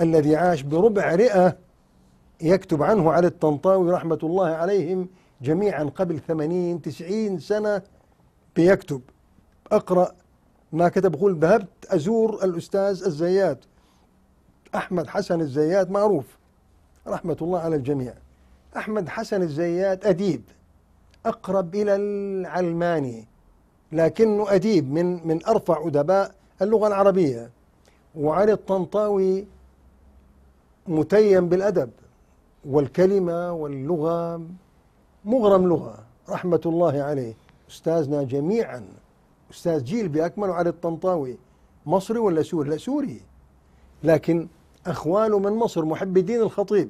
الذي عاش بربع رئة يكتب عنه علي الطنطاوي رحمة الله عليهم جميعا قبل ثمانين تسعين سنة بيكتب أقرأ ما كتب يقول ذهبت أزور الأستاذ الزيات أحمد حسن الزيات معروف رحمة الله على الجميع أحمد حسن الزيات أديب أقرب إلى العلماني لكنه أديب من من أرفع أدباء اللغة العربية وعلي الطنطاوي متيم بالأدب والكلمة واللغة مغرم لغة رحمة الله عليه أستاذنا جميعا أستاذ جيل بأكمله علي الطنطاوي مصري ولا سوري؟ لا سوري لكن أخوانه من مصر محب الدين الخطيب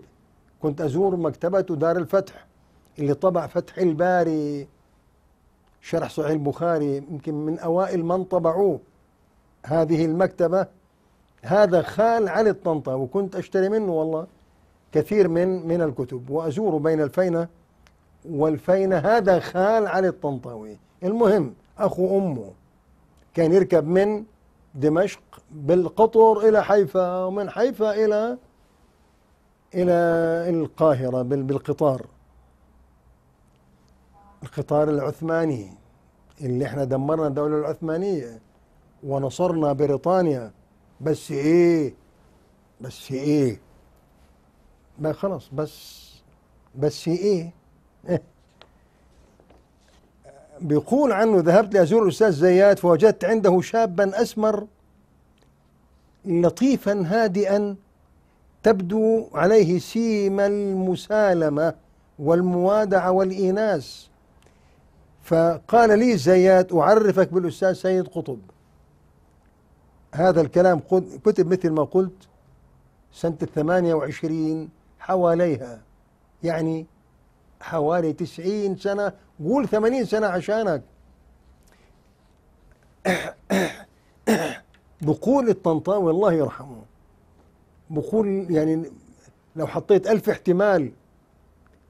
كنت أزور مكتبته دار الفتح اللي طبع فتح الباري شرح صحيح البخاري يمكن من أوائل من طبعوه هذه المكتبة هذا خال علي الطنطا وكنت أشتري منه والله كثير من من الكتب وازوره بين الفينة والفينة هذا خال علي الطنطاوي المهم أخو أمه كان يركب من دمشق بالقطر إلى حيفا ومن حيفا إلى إلى القاهرة بالقطار القطار العثماني اللي احنا دمرنا الدولة العثمانية ونصرنا بريطانيا بس ايه بس ايه ما خلاص بس بس ايه بيقول عنه ذهبت لأزور الأستاذ زياد فوجدت عنده شابا أسمر لطيفا هادئا تبدو عليه سيما المسالمة والموادعة والإيناس فقال لي زياد أعرفك بالأستاذ سيد قطب هذا الكلام كتب مثل ما قلت سنة الثمانية وعشرين حواليها يعني حوالي تسعين سنة قول ثمانين سنة عشانك بقول الطنطاوي الله يرحمه بقول يعني لو حطيت ألف احتمال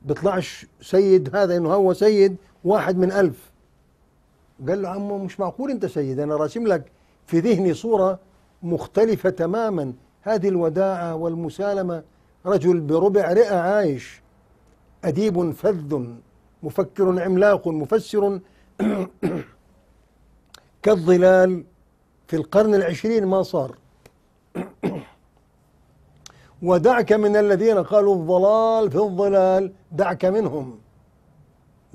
بيطلعش سيد هذا انه هو سيد واحد من ألف قال له عمو مش معقول انت سيد انا راسم لك في ذهني صورة مختلفة تماما هذه الوداعة والمسالمة رجل بربع رئة عايش أديب فذ مفكر عملاق مفسر كالظلال في القرن العشرين ما صار ودعك من الذين قالوا الضلال في الظلال دعك منهم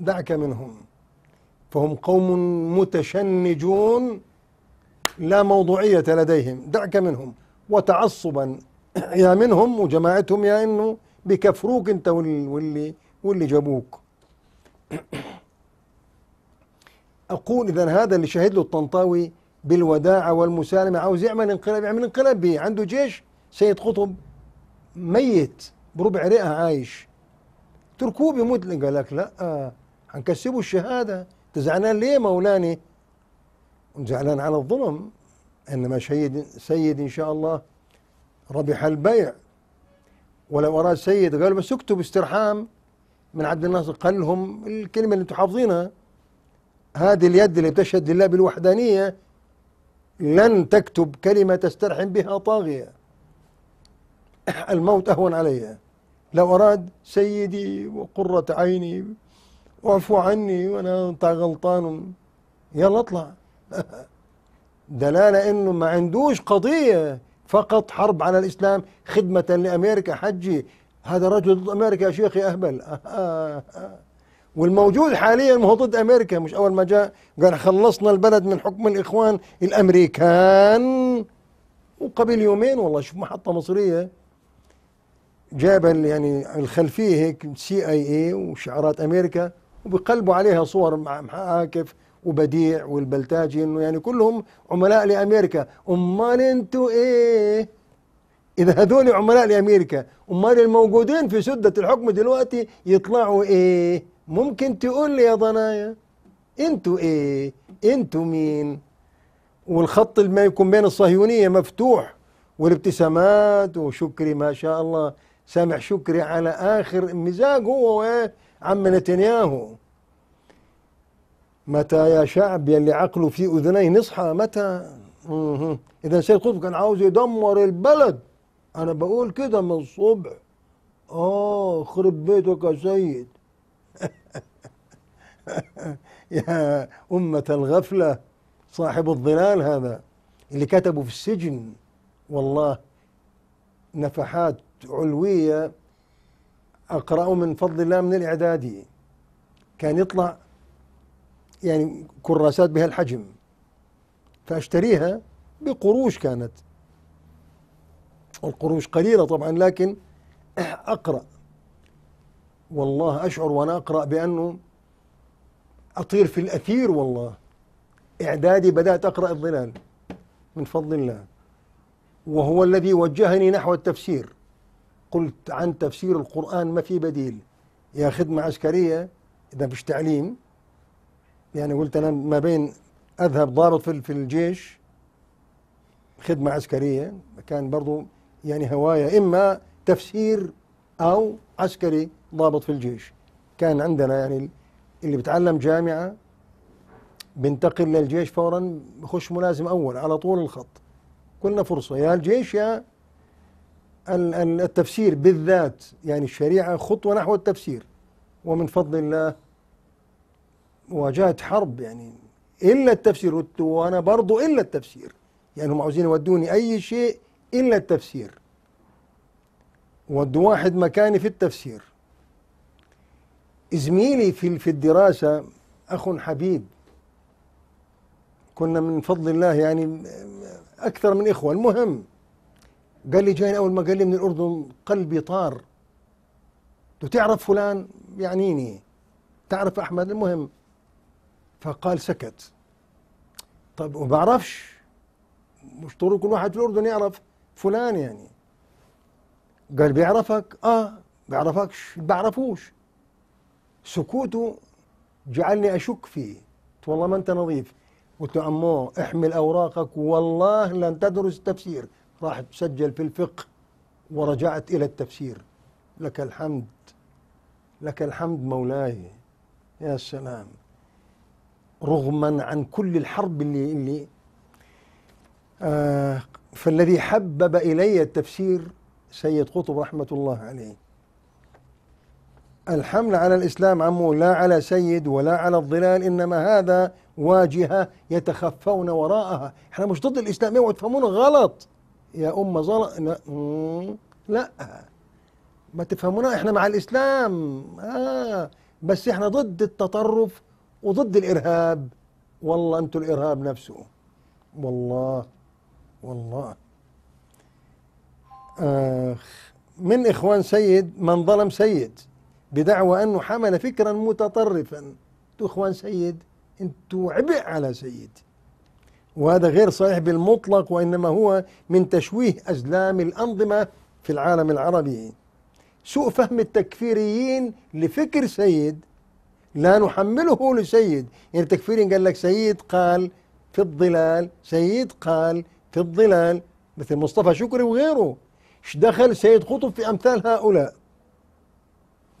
دعك منهم فهم قوم متشنجون لا موضوعية لديهم دعك منهم وتعصبا يا منهم وجماعتهم يا انه بكفروك انت واللي واللي جابوك اقول اذا هذا اللي شهد له الطنطاوي بالوداعة والمسالمة عاوز يعمل انقلاب يعمل انقلاب به عنده جيش سيد قطب ميت بربع رئة عايش تركوه بيموت قال لك لا آه، هنكسبه الشهادة تزعلان ليه مولاني زعلان على الظلم إنما سيد, سيد إن شاء الله ربح البيع ولو أراد سيد قال بس اكتب استرحام من عبد الناصر قال لهم الكلمة اللي انتم حافظينها هذه اليد اللي بتشهد لله بالوحدانية لن تكتب كلمة تسترحم بها طاغية الموت أهون عليها لو أراد سيدي وقرة عيني واعفو عني وأنا غلطان يلا اطلع دلالة انه ما عندوش قضية فقط حرب على الاسلام خدمة لامريكا حجي هذا رجل ضد امريكا يا شيخي اهبل والموجود حاليا هو ضد امريكا مش اول ما جاء قال خلصنا البلد من حكم الاخوان الامريكان وقبل يومين والله شوف محطه مصريه جاب يعني الخلفيه هيك سي اي اي وشعارات امريكا وبقلبوا عليها صور مع عاكف آه وبديع والبلتاجي انه يعني كلهم عملاء لامريكا امال انتوا ايه اذا هذول عملاء لامريكا امال الموجودين في شده الحكم دلوقتي يطلعوا ايه ممكن تقول لي يا ضنايا انتوا ايه انتوا مين والخط اللي ما يكون بين الصهيونيه مفتوح والابتسامات وشكري ما شاء الله سامح شكري على اخر مزاج هو عم نتنياهو متى يا شعب يلي عقله في اذنيه نصحى متى اذا سيد قطب كان عاوز يدمر البلد انا بقول كده من الصبح اه خرب بيتك يا سيد يا أمة الغفلة صاحب الظلال هذا اللي كتبه في السجن والله نفحات علوية أقرأه من فضل الله من الإعدادي كان يطلع يعني كراسات بهالحجم فاشتريها بقروش كانت القروش قليلة طبعا لكن أقرأ والله أشعر وأنا أقرأ بأنه أطير في الأثير والله إعدادي بدأت أقرأ الظلال من فضل الله وهو الذي وجهني نحو التفسير قلت عن تفسير القرآن ما في بديل يا خدمة عسكرية إذا مش تعليم يعني قلت انا ما بين اذهب ضابط في في الجيش خدمه عسكريه كان برضو يعني هوايه اما تفسير او عسكري ضابط في الجيش كان عندنا يعني اللي بتعلم جامعه بنتقل للجيش فورا بخش ملازم اول على طول الخط كنا فرصه يا الجيش يا التفسير بالذات يعني الشريعه خطوه نحو التفسير ومن فضل الله مواجهة حرب يعني إلا التفسير وأنا برضو إلا التفسير يعني هم عاوزين يودوني أي شيء إلا التفسير ودوا واحد مكاني في التفسير زميلي في في الدراسة أخ حبيب كنا من فضل الله يعني أكثر من إخوة المهم قال لي جايين أول ما قال لي من الأردن قلبي طار تعرف فلان يعنيني تعرف أحمد المهم فقال سكت طب وما بعرفش مش طول كل واحد في الاردن يعرف فلان يعني قال بيعرفك اه بيعرفكش بعرفوش سكوته جعلني اشك فيه والله ما انت نظيف قلت له عمو احمل اوراقك والله لن تدرس التفسير راح تسجل في الفقه ورجعت الى التفسير لك الحمد لك الحمد مولاي يا سلام رغما عن كل الحرب اللي اللي آه فالذي حبب الي التفسير سيد قطب رحمه الله عليه الحمل على الاسلام عمو لا على سيد ولا على الظلال انما هذا واجهه يتخفون وراءها احنا مش ضد الاسلام اوعوا تفهمونا غلط يا امه ظلم لا, لا ما تفهمونا احنا مع الاسلام آه بس احنا ضد التطرف وضد الإرهاب والله أنتوا الإرهاب نفسه والله والله آخ من إخوان سيد من ظلم سيد بدعوى أنه حمل فكرا متطرفا أنتوا إخوان سيد أنتوا عبء على سيد وهذا غير صحيح بالمطلق وإنما هو من تشويه أزلام الأنظمة في العالم العربي سوء فهم التكفيريين لفكر سيد لا نحمله لسيد يعني تكفيرين قال لك سيد قال في الظلال سيد قال في الظلال مثل مصطفى شكري وغيره ايش دخل سيد قطب في امثال هؤلاء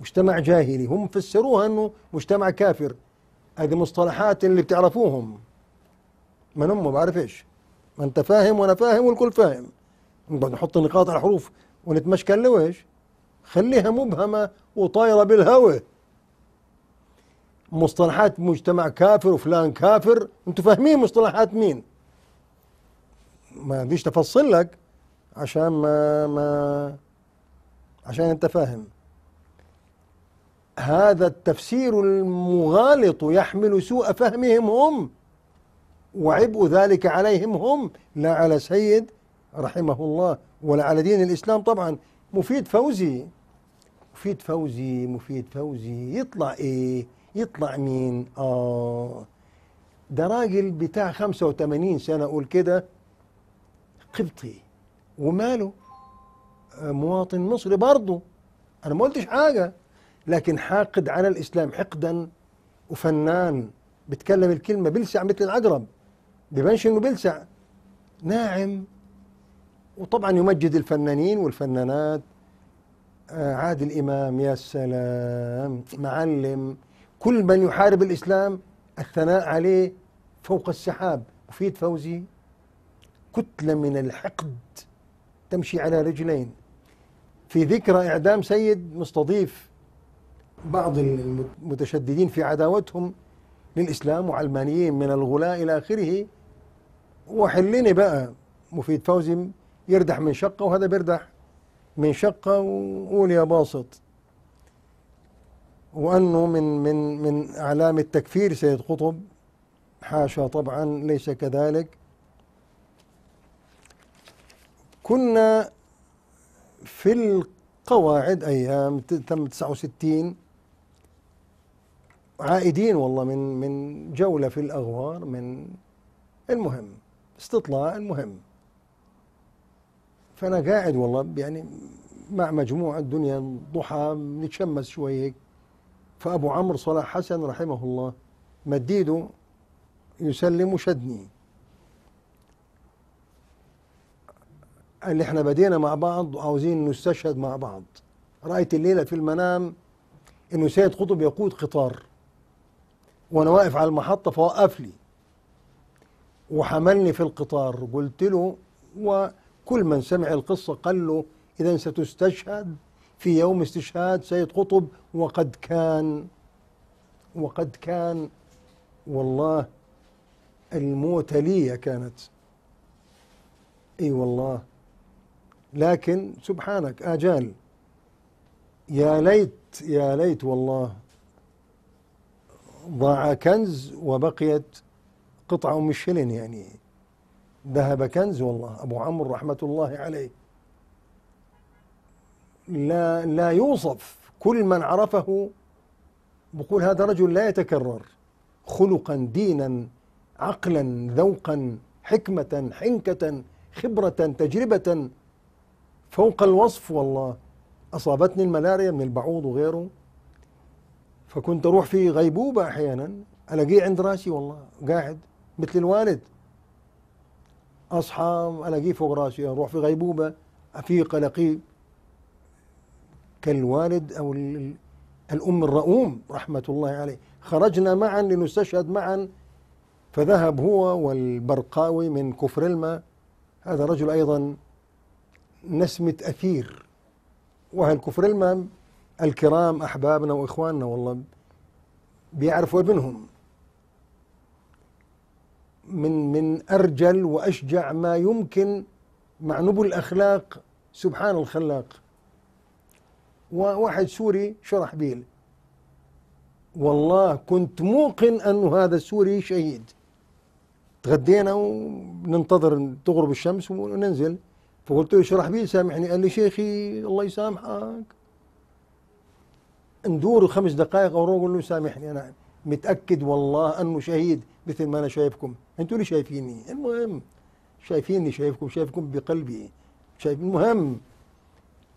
مجتمع جاهلي هم فسروها انه مجتمع كافر هذه مصطلحات اللي بتعرفوهم من امه بعرف ايش ما انت فاهم وانا فاهم والكل فاهم نقعد نحط النقاط على الحروف ونتمشكل لويش خليها مبهمه وطايره بالهوى مصطلحات مجتمع كافر وفلان كافر انتم فاهمين مصطلحات مين ما بديش تفصل لك عشان ما ما عشان انت فاهم هذا التفسير المغالط يحمل سوء فهمهم هم وعبء ذلك عليهم هم لا على سيد رحمه الله ولا على دين الإسلام طبعا مفيد فوزي مفيد فوزي مفيد فوزي يطلع إيه يطلع مين آه ده راجل بتاع 85 سنة أقول كده قبطي وماله آه، مواطن مصري برضه أنا ما قلتش حاجة لكن حاقد على الإسلام حقدا وفنان بتكلم الكلمة بلسع مثل العقرب بيبانش إنه بلسع ناعم وطبعا يمجد الفنانين والفنانات آه، عادل إمام يا سلام معلم كل من يحارب الإسلام الثناء عليه فوق السحاب مفيد فوزي كتلة من الحقد تمشي على رجلين في ذكرى إعدام سيد مستضيف بعض المتشددين في عداوتهم للإسلام وعلمانيين من الغلاء إلى آخره وحلني بقى مفيد فوزي يردح من شقة وهذا بيردح من شقة وقول يا باسط وأنه من من من أعلام التكفير سيد قطب حاشا طبعا ليس كذلك كنا في القواعد أيام تم 69 عائدين والله من من جولة في الأغوار من المهم استطلاع المهم فأنا قاعد والله يعني مع مجموعة الدنيا ضحى نتشمس شوي هيك فأبو عمرو صلاح حسن رحمه الله مديد يسلم شدني قال لي احنا بدينا مع بعض وعاوزين نستشهد مع بعض رأيت الليلة في المنام انه سيد قطب يقود قطار وانا واقف على المحطة فوقف لي وحملني في القطار قلت له وكل من سمع القصة قال له إذا ستستشهد في يوم استشهاد سيد قطب وقد كان وقد كان والله الموت لي كانت اي والله لكن سبحانك اجال يا ليت يا ليت والله ضاع كنز وبقيت قطعه من الشلن يعني ذهب كنز والله ابو عمرو رحمه الله عليه لا لا يوصف كل من عرفه بقول هذا رجل لا يتكرر خلقا دينا عقلا ذوقا حكمة حنكة خبرة تجربة فوق الوصف والله أصابتني الملاريا من البعوض وغيره فكنت أروح في غيبوبة أحيانا ألاقيه عند راسي والله قاعد مثل الوالد أصحى ألاقيه فوق راسي أروح في غيبوبة أفيق ألاقيه كالوالد أو الأم الرؤوم رحمة الله عليه خرجنا معا لنستشهد معا فذهب هو والبرقاوي من كفر الماء هذا رجل أيضا نسمة أثير وأهل كفر الماء الكرام أحبابنا وإخواننا والله بيعرفوا ابنهم من من أرجل وأشجع ما يمكن مع نبل الأخلاق سبحان الخلاق وواحد سوري شرح بيل والله كنت موقن أنه هذا السوري شهيد تغدينا وننتظر تغرب الشمس وننزل فقلت له شرح بيل سامحني قال لي شيخي الله يسامحك ندور خمس دقائق او اقول له سامحني انا متاكد والله انه شهيد مثل ما انا شايفكم انتوا اللي شايفيني المهم شايفيني شايفكم شايفكم بقلبي شايف المهم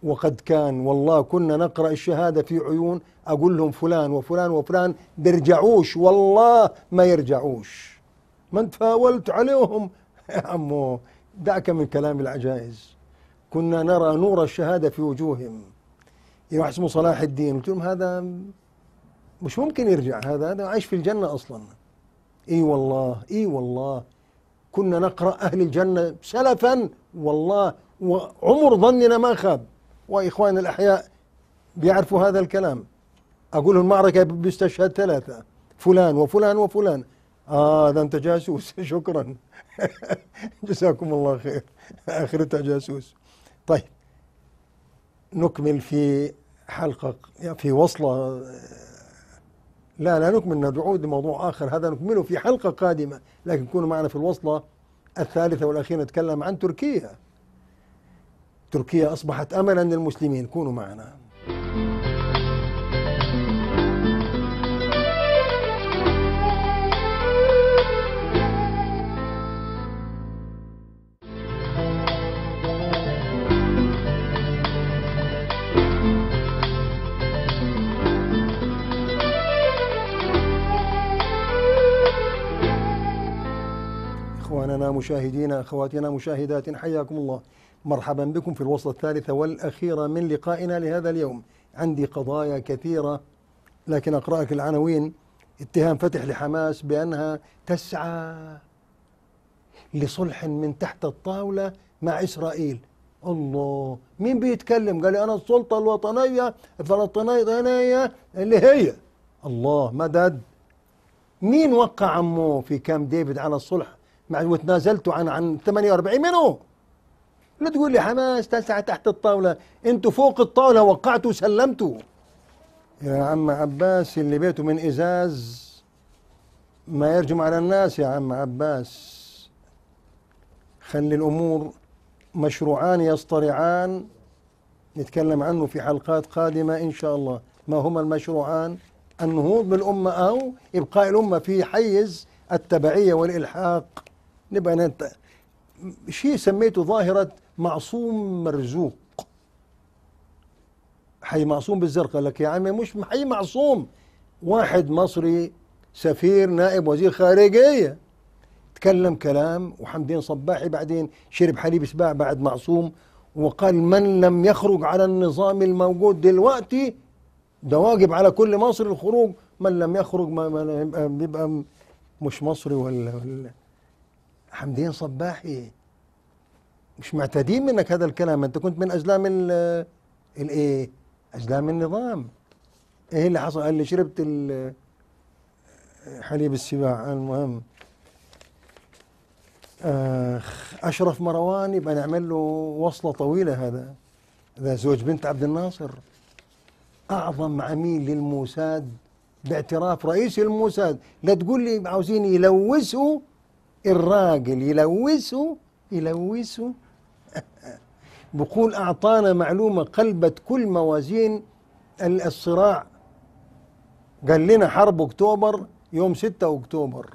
وقد كان والله كنا نقرأ الشهادة في عيون أقول لهم فلان وفلان وفلان بيرجعوش والله ما يرجعوش ما تفاولت عليهم يا عمو دعك من كلام العجائز كنا نرى نور الشهادة في وجوههم يعني اسمه صلاح الدين قلت لهم هذا مش ممكن يرجع هذا هذا عايش في الجنة أصلا إي والله إي والله كنا نقرأ أهل الجنة سلفا والله وعمر ظننا ما خاب وإخوان الأحياء بيعرفوا هذا الكلام أقول المعركة بيستشهد ثلاثة فلان وفلان وفلان آه هذا أنت جاسوس شكرا جزاكم الله خير آخرتها جاسوس طيب نكمل في حلقة في وصلة لا لا نكمل ندعو لموضوع آخر هذا نكمله في حلقة قادمة لكن كونوا معنا في الوصلة الثالثة والأخيرة نتكلم عن تركيا تركيا أصبحت أملا للمسلمين كونوا معنا إخواننا مشاهدينا أخواتنا مشاهدات حياكم الله مرحبا بكم في الوصلة الثالثة والأخيرة من لقائنا لهذا اليوم عندي قضايا كثيرة لكن أقرأك العناوين اتهام فتح لحماس بأنها تسعى لصلح من تحت الطاولة مع إسرائيل الله مين بيتكلم قال أنا السلطة الوطنية الفلسطينية اللي هي الله مدد مين وقع عمه في كام ديفيد على الصلح مع وتنازلتوا عن عن 48 منو لا تقول لي حماس تسعة تحت الطاولة انتوا فوق الطاولة وقعتوا وسلمتوا يا عم عباس اللي بيته من إزاز ما يرجم على الناس يا عم عباس خلي الأمور مشروعان يصطرعان نتكلم عنه في حلقات قادمة إن شاء الله ما هما المشروعان النهوض بالأمة أو إبقاء الأمة في حيز التبعية والإلحاق نبقى نت... شيء سميته ظاهرة معصوم مرزوق حي معصوم بالزرقاء لك يا عمي مش حي معصوم واحد مصري سفير نائب وزير خارجيه تكلم كلام وحمدين صباحي بعدين شرب حليب سباع بعد معصوم وقال من لم يخرج على النظام الموجود دلوقتي ده واجب على كل مصري الخروج من لم يخرج ما بيبقى مش مصري ولا, ولا حمدين صباحي مش معتادين منك هذا الكلام انت كنت من اجلام الايه اجلام النظام ايه اللي حصل قال لي شربت حليب السباع المهم اخ اشرف مروان يبقى نعمل له وصله طويله هذا هذا زوج بنت عبد الناصر اعظم عميل للموساد باعتراف رئيس الموساد لا تقول لي عاوزين يلوثوا الراجل يلوثوا يلوثوا بقول أعطانا معلومة قلبت كل موازين الصراع قال لنا حرب أكتوبر يوم 6 أكتوبر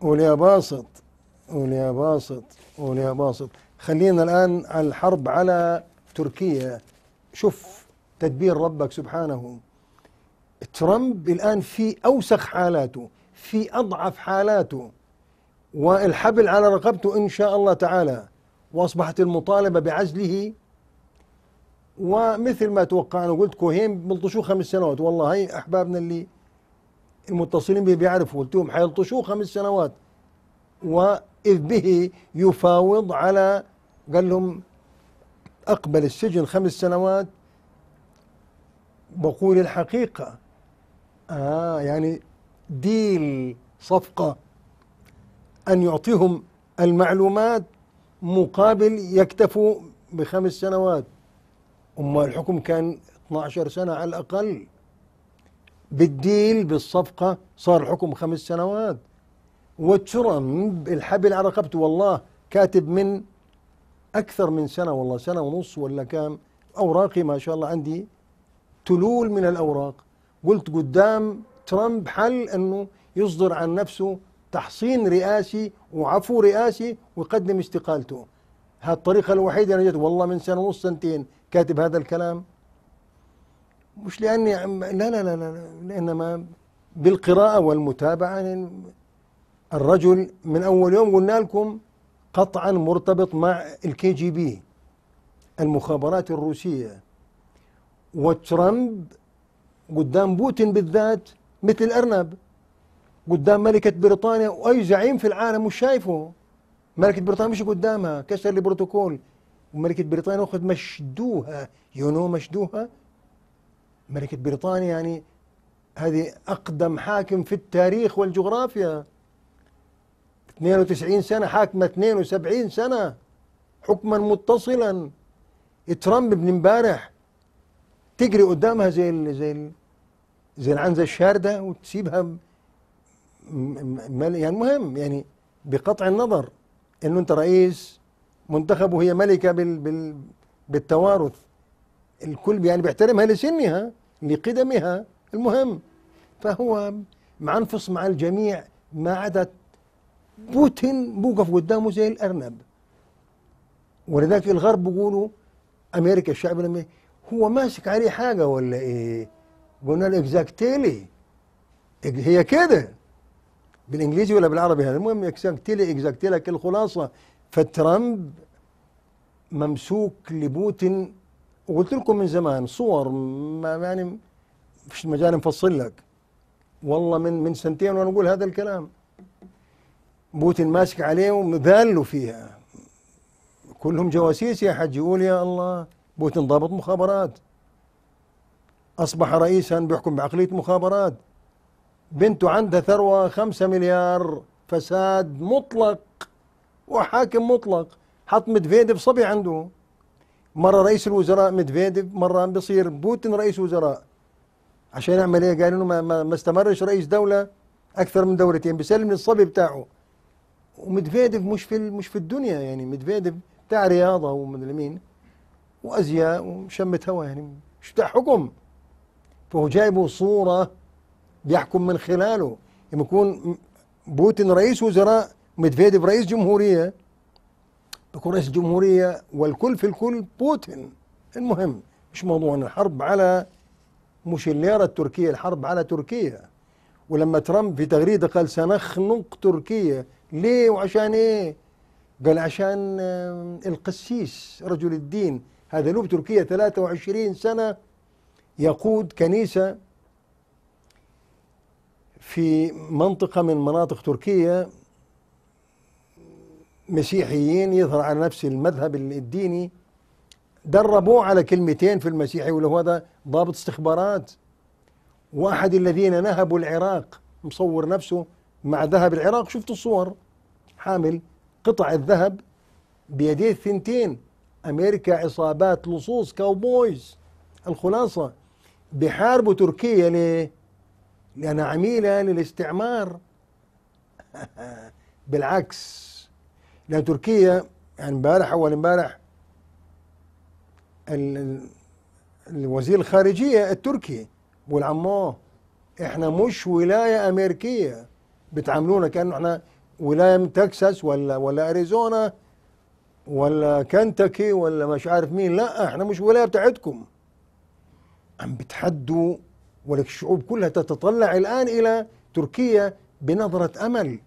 قول يا باسط قول يا باسط قول يا باسط خلينا الآن على الحرب على تركيا شوف تدبير ربك سبحانه ترامب الآن في أوسخ حالاته في أضعف حالاته والحبل على رقبته إن شاء الله تعالى وأصبحت المطالبة بعزله ومثل ما توقعنا قلت كوهين بيلطشوه خمس سنوات والله هي أحبابنا اللي المتصلين به بيعرفوا قلت لهم حيلطشوه خمس سنوات وإذ به يفاوض على قال لهم أقبل السجن خمس سنوات بقول الحقيقة آه يعني ديل صفقة أن يعطيهم المعلومات مقابل يكتفوا بخمس سنوات أما الحكم كان 12 سنة على الأقل بالديل بالصفقة صار الحكم خمس سنوات والترم الحبل على رقبته والله كاتب من أكثر من سنة والله سنة ونص ولا كام أوراقي ما شاء الله عندي تلول من الأوراق قلت قدام ترامب حل أنه يصدر عن نفسه تحصين رئاسي وعفو رئاسي ويقدم استقالته هذه الطريقة الوحيدة أنا جيت والله من سنة ونص سنتين كاتب هذا الكلام مش لأني لا لا لا, لا إنما بالقراءة والمتابعة الرجل من أول يوم قلنا لكم قطعا مرتبط مع الكي جي بي المخابرات الروسية وترامب قدام بوتين بالذات مثل الأرنب قدام ملكة بريطانيا وأي زعيم في العالم مش شايفه ملكة بريطانيا مش قدامها كسر البروتوكول وملكة بريطانيا أخذ مشدوها يونو مشدوها ملكة بريطانيا يعني هذه أقدم حاكم في التاريخ والجغرافيا 92 سنة حاكمة 72 سنة حكما متصلا ترامب ابن امبارح تجري قدامها زي الـ زي الـ زي العنزة الشاردة وتسيبها يعني المهم يعني بقطع النظر انه انت رئيس منتخب وهي ملكه بال بال بالتوارث الكل يعني بيحترمها لسنها لقدمها المهم فهو معنفص مع الجميع ما عدا بوتين بوقف قدامه زي الارنب ولذلك الغرب بيقولوا امريكا الشعب الامريكي هو ماسك عليه حاجه ولا ايه؟ قلنا له اكزاكتيلي هي كده بالانجليزي ولا بالعربي هذا المهم اكزاكتلي اكزاكتلي لك الخلاصه فترامب ممسوك لبوتين وقلت لكم من زمان صور ما يعني فيش مجال نفصل لك والله من من سنتين وانا اقول هذا الكلام بوتين ماسك عليه ومذاله فيها كلهم جواسيس يا حج يقول يا الله بوتين ضابط مخابرات اصبح رئيسا بيحكم بعقليه مخابرات بنته عندها ثروة خمسة مليار فساد مطلق وحاكم مطلق حط مدفيديف صبي عنده مرة رئيس الوزراء مدفيديف مرة بصير بوتين رئيس وزراء عشان يعمل ايه قال انه ما, ما استمرش رئيس دولة أكثر من دولتين بيسلم للصبي بتاعه ومدفيديف مش في مش في الدنيا يعني مدفيديف بتاع رياضة ومدري مين وأزياء وشمة هوا يعني مش بتاع حكم فهو جايبه صورة بيحكم من خلاله لما يكون بوتين رئيس وزراء ميدفيديف رئيس جمهورية بيكون رئيس الجمهورية والكل في الكل بوتين المهم مش موضوعنا الحرب على مش الليرة التركية الحرب على تركيا ولما ترامب في تغريدة قال سنخنق تركيا ليه وعشان ايه قال عشان القسيس رجل الدين هذا له بتركيا 23 سنة يقود كنيسة في منطقة من مناطق تركيا مسيحيين يظهر على نفس المذهب الديني دربوه على كلمتين في المسيحي وله هذا ضابط استخبارات واحد الذين نهبوا العراق مصور نفسه مع ذهب العراق شفت الصور حامل قطع الذهب بيديه الثنتين امريكا عصابات لصوص كاوبويز الخلاصه بحاربوا تركيا ليه؟ لأنها عميلة للاستعمار بالعكس لأن تركيا يعني امبارح أول امبارح الوزير الخارجية التركي بيقول عمو احنا مش ولاية أمريكية بتعاملونا كأنه احنا ولاية من تكساس ولا ولا أريزونا ولا كنتاكي ولا مش عارف مين لا احنا مش ولاية بتاعتكم عم بتحدوا والشعوب كلها تتطلع الآن إلى تركيا بنظرة أمل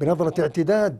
بنظرة اعتداد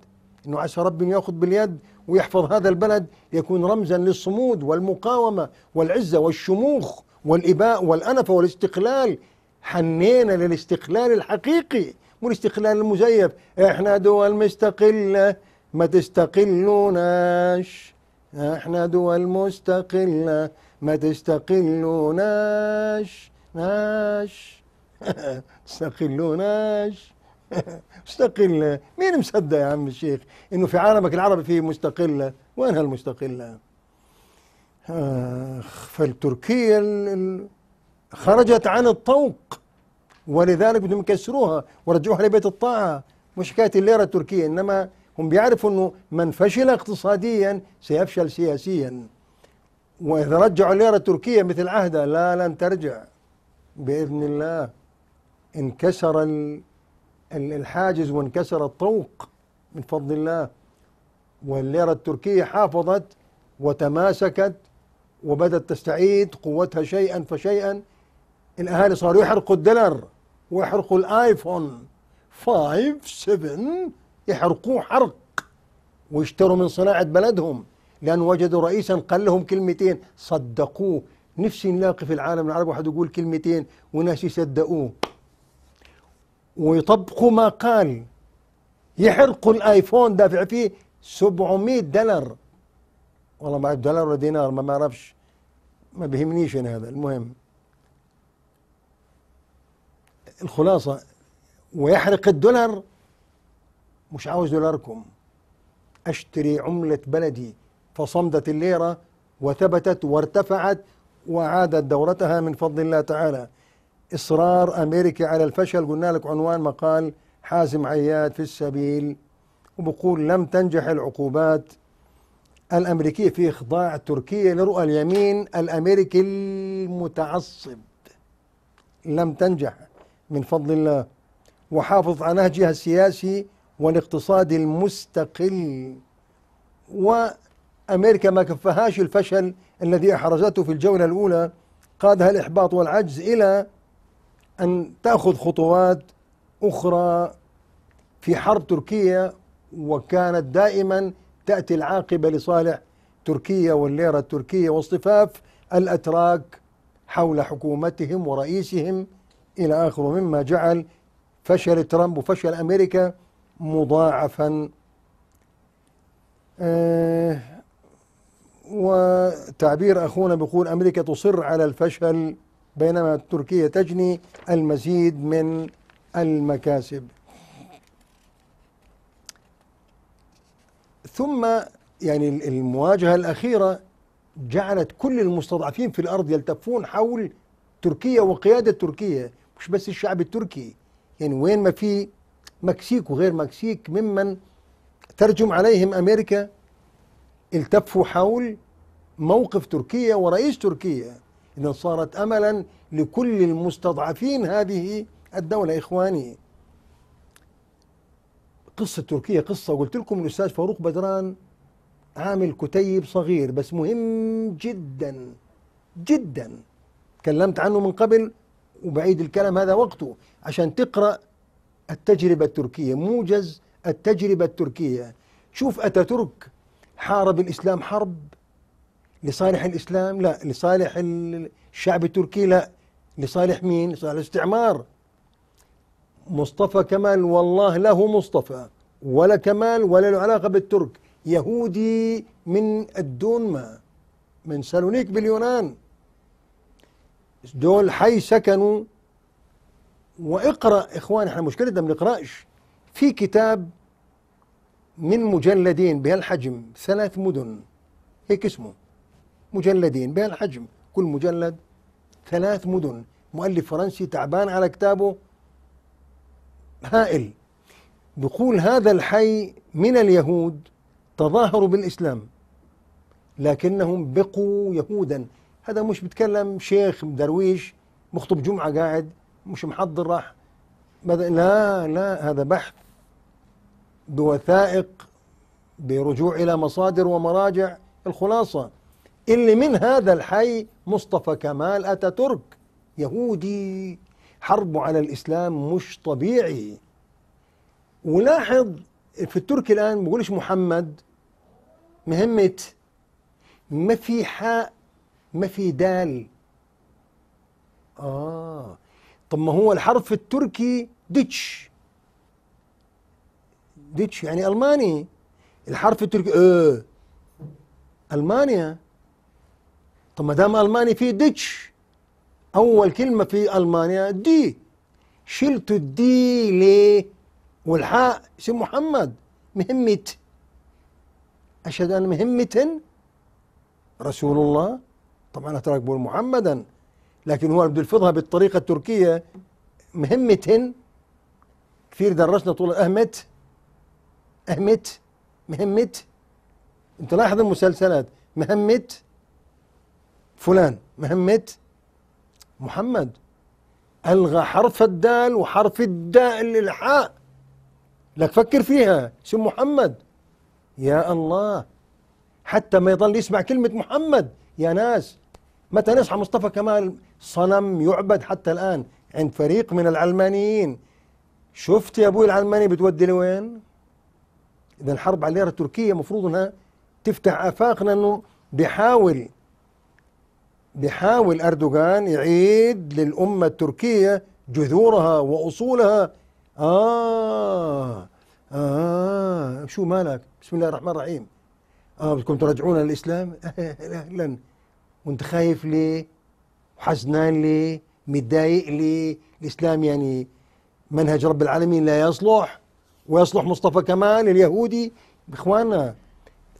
أنه عسى رب يأخذ باليد ويحفظ هذا البلد يكون رمزا للصمود والمقاومة والعزة والشموخ والإباء والأنفة والاستقلال حنينا للاستقلال الحقيقي مو الاستقلال المزيف احنا دول مستقلة ما تستقلوناش احنا دول مستقلة ما تستقلوناش تستغناش تستقلوناش مستقلة مين مصدق يا عم الشيخ انه في عالمك العربي فيه مستقلة وين هالمستقلة آخ فالتركية خرجت عن الطوق ولذلك بدهم يكسروها ورجعوها لبيت الطاعة مش حكاية الليرة التركية انما هم بيعرفوا انه من فشل اقتصاديا سيفشل سياسيا واذا رجعوا الليرة التركية مثل عهدها لا لن ترجع بإذن الله انكسر الحاجز وانكسر الطوق من فضل الله والليرة التركية حافظت وتماسكت وبدت تستعيد قوتها شيئا فشيئا الأهالي صاروا يحرقوا الدولار ويحرقوا الآيفون 5 7 يحرقوه حرق ويشتروا من صناعة بلدهم لأن وجدوا رئيسا قال لهم كلمتين صدقوه نفسي نلاقي في العالم العربي واحد يقول كلمتين وناس يصدقوه ويطبقوا ما قال يحرقوا الايفون دافع فيه 700 دولار والله ما دولار ولا دينار ما بعرفش ما بيهمنيش انا هذا المهم الخلاصه ويحرق الدولار مش عاوز دولاركم اشتري عمله بلدي فصمدت الليره وثبتت وارتفعت وعادت دورتها من فضل الله تعالى إصرار أمريكا على الفشل قلنا لك عنوان مقال حازم عياد في السبيل وبقول لم تنجح العقوبات الأمريكية في إخضاع تركيا لرؤى اليمين الأمريكي المتعصب لم تنجح من فضل الله وحافظ على نهجها السياسي والاقتصادي المستقل و أمريكا ما كفهاش الفشل الذي أحرزته في الجولة الأولى قادها الإحباط والعجز إلى أن تأخذ خطوات أخرى في حرب تركيا وكانت دائما تأتي العاقبة لصالح تركيا والليرة التركية واصطفاف الأتراك حول حكومتهم ورئيسهم إلى آخره مما جعل فشل ترامب وفشل أمريكا مضاعفا آه وتعبير أخونا بيقول أمريكا تصر على الفشل بينما تركيا تجني المزيد من المكاسب ثم يعني المواجهة الأخيرة جعلت كل المستضعفين في الأرض يلتفون حول تركيا وقيادة تركيا مش بس الشعب التركي يعني وين ما في مكسيك وغير مكسيك ممن ترجم عليهم أمريكا التفوا حول موقف تركيا ورئيس تركيا إذا صارت أملا لكل المستضعفين هذه الدولة إخواني قصة تركيا قصة قلت لكم الأستاذ فاروق بدران عامل كتيب صغير بس مهم جدا جدا تكلمت عنه من قبل وبعيد الكلام هذا وقته عشان تقرأ التجربة التركية موجز التجربة التركية شوف أتاتورك حارب الإسلام حرب لصالح الإسلام لا لصالح الشعب التركي لا لصالح مين لصالح الاستعمار مصطفى كمال والله له مصطفى ولا كمال ولا له علاقة بالترك يهودي من الدونما من سالونيك باليونان دول حي سكنوا واقرأ إخوان احنا مشكلتنا ما بنقرأش في كتاب من مجلدين بهالحجم ثلاث مدن هيك اسمه مجلدين بهالحجم كل مجلد ثلاث مدن مؤلف فرنسي تعبان على كتابه هائل بقول هذا الحي من اليهود تظاهروا بالإسلام لكنهم بقوا يهودا هذا مش بتكلم شيخ درويش مخطب جمعة قاعد مش محضر راح لا لا هذا بحث بوثائق برجوع إلى مصادر ومراجع الخلاصة اللي من هذا الحي مصطفى كمال أتاتورك يهودي حربه على الإسلام مش طبيعي ولاحظ في التركي الآن بقولش بيقولش محمد مهمة ما في حاء ما في دال آه طب ما هو الحرف التركي ديتش ديتش يعني الماني الحرف التركي أه المانيا طب ما دام الماني في ديتش اول كلمه في المانيا دي شلتوا الدي ليه والحاء اسم محمد مهمت أشهد أن مهمة رسول الله طبعا ترى يقول محمدا لكن هو بده يلفظها بالطريقة التركية مهمة كثير درسنا طول أهمت أهمت مهمت أنت لاحظ المسلسلات مهمت فلان مهمت محمد ألغى حرف الدال وحرف الداء للحاء لك فكر فيها اسم محمد يا الله حتى ما يظل يسمع كلمة محمد يا ناس متى نصحى مصطفى كمال صنم يعبد حتى الآن عند فريق من العلمانيين شفت يا أبوي العلماني بتودي لوين اذا الحرب على الليره التركيه المفروض انها تفتح افاق لانه بيحاول بيحاول اردوغان يعيد للامه التركيه جذورها واصولها اه اه شو مالك بسم الله الرحمن الرحيم اه بدكم ترجعونا للاسلام اهلا وانت خايف ليه وحزنان ليه متضايق ليه الاسلام يعني منهج رب العالمين لا يصلح ويصلح مصطفى كمال اليهودي اخواننا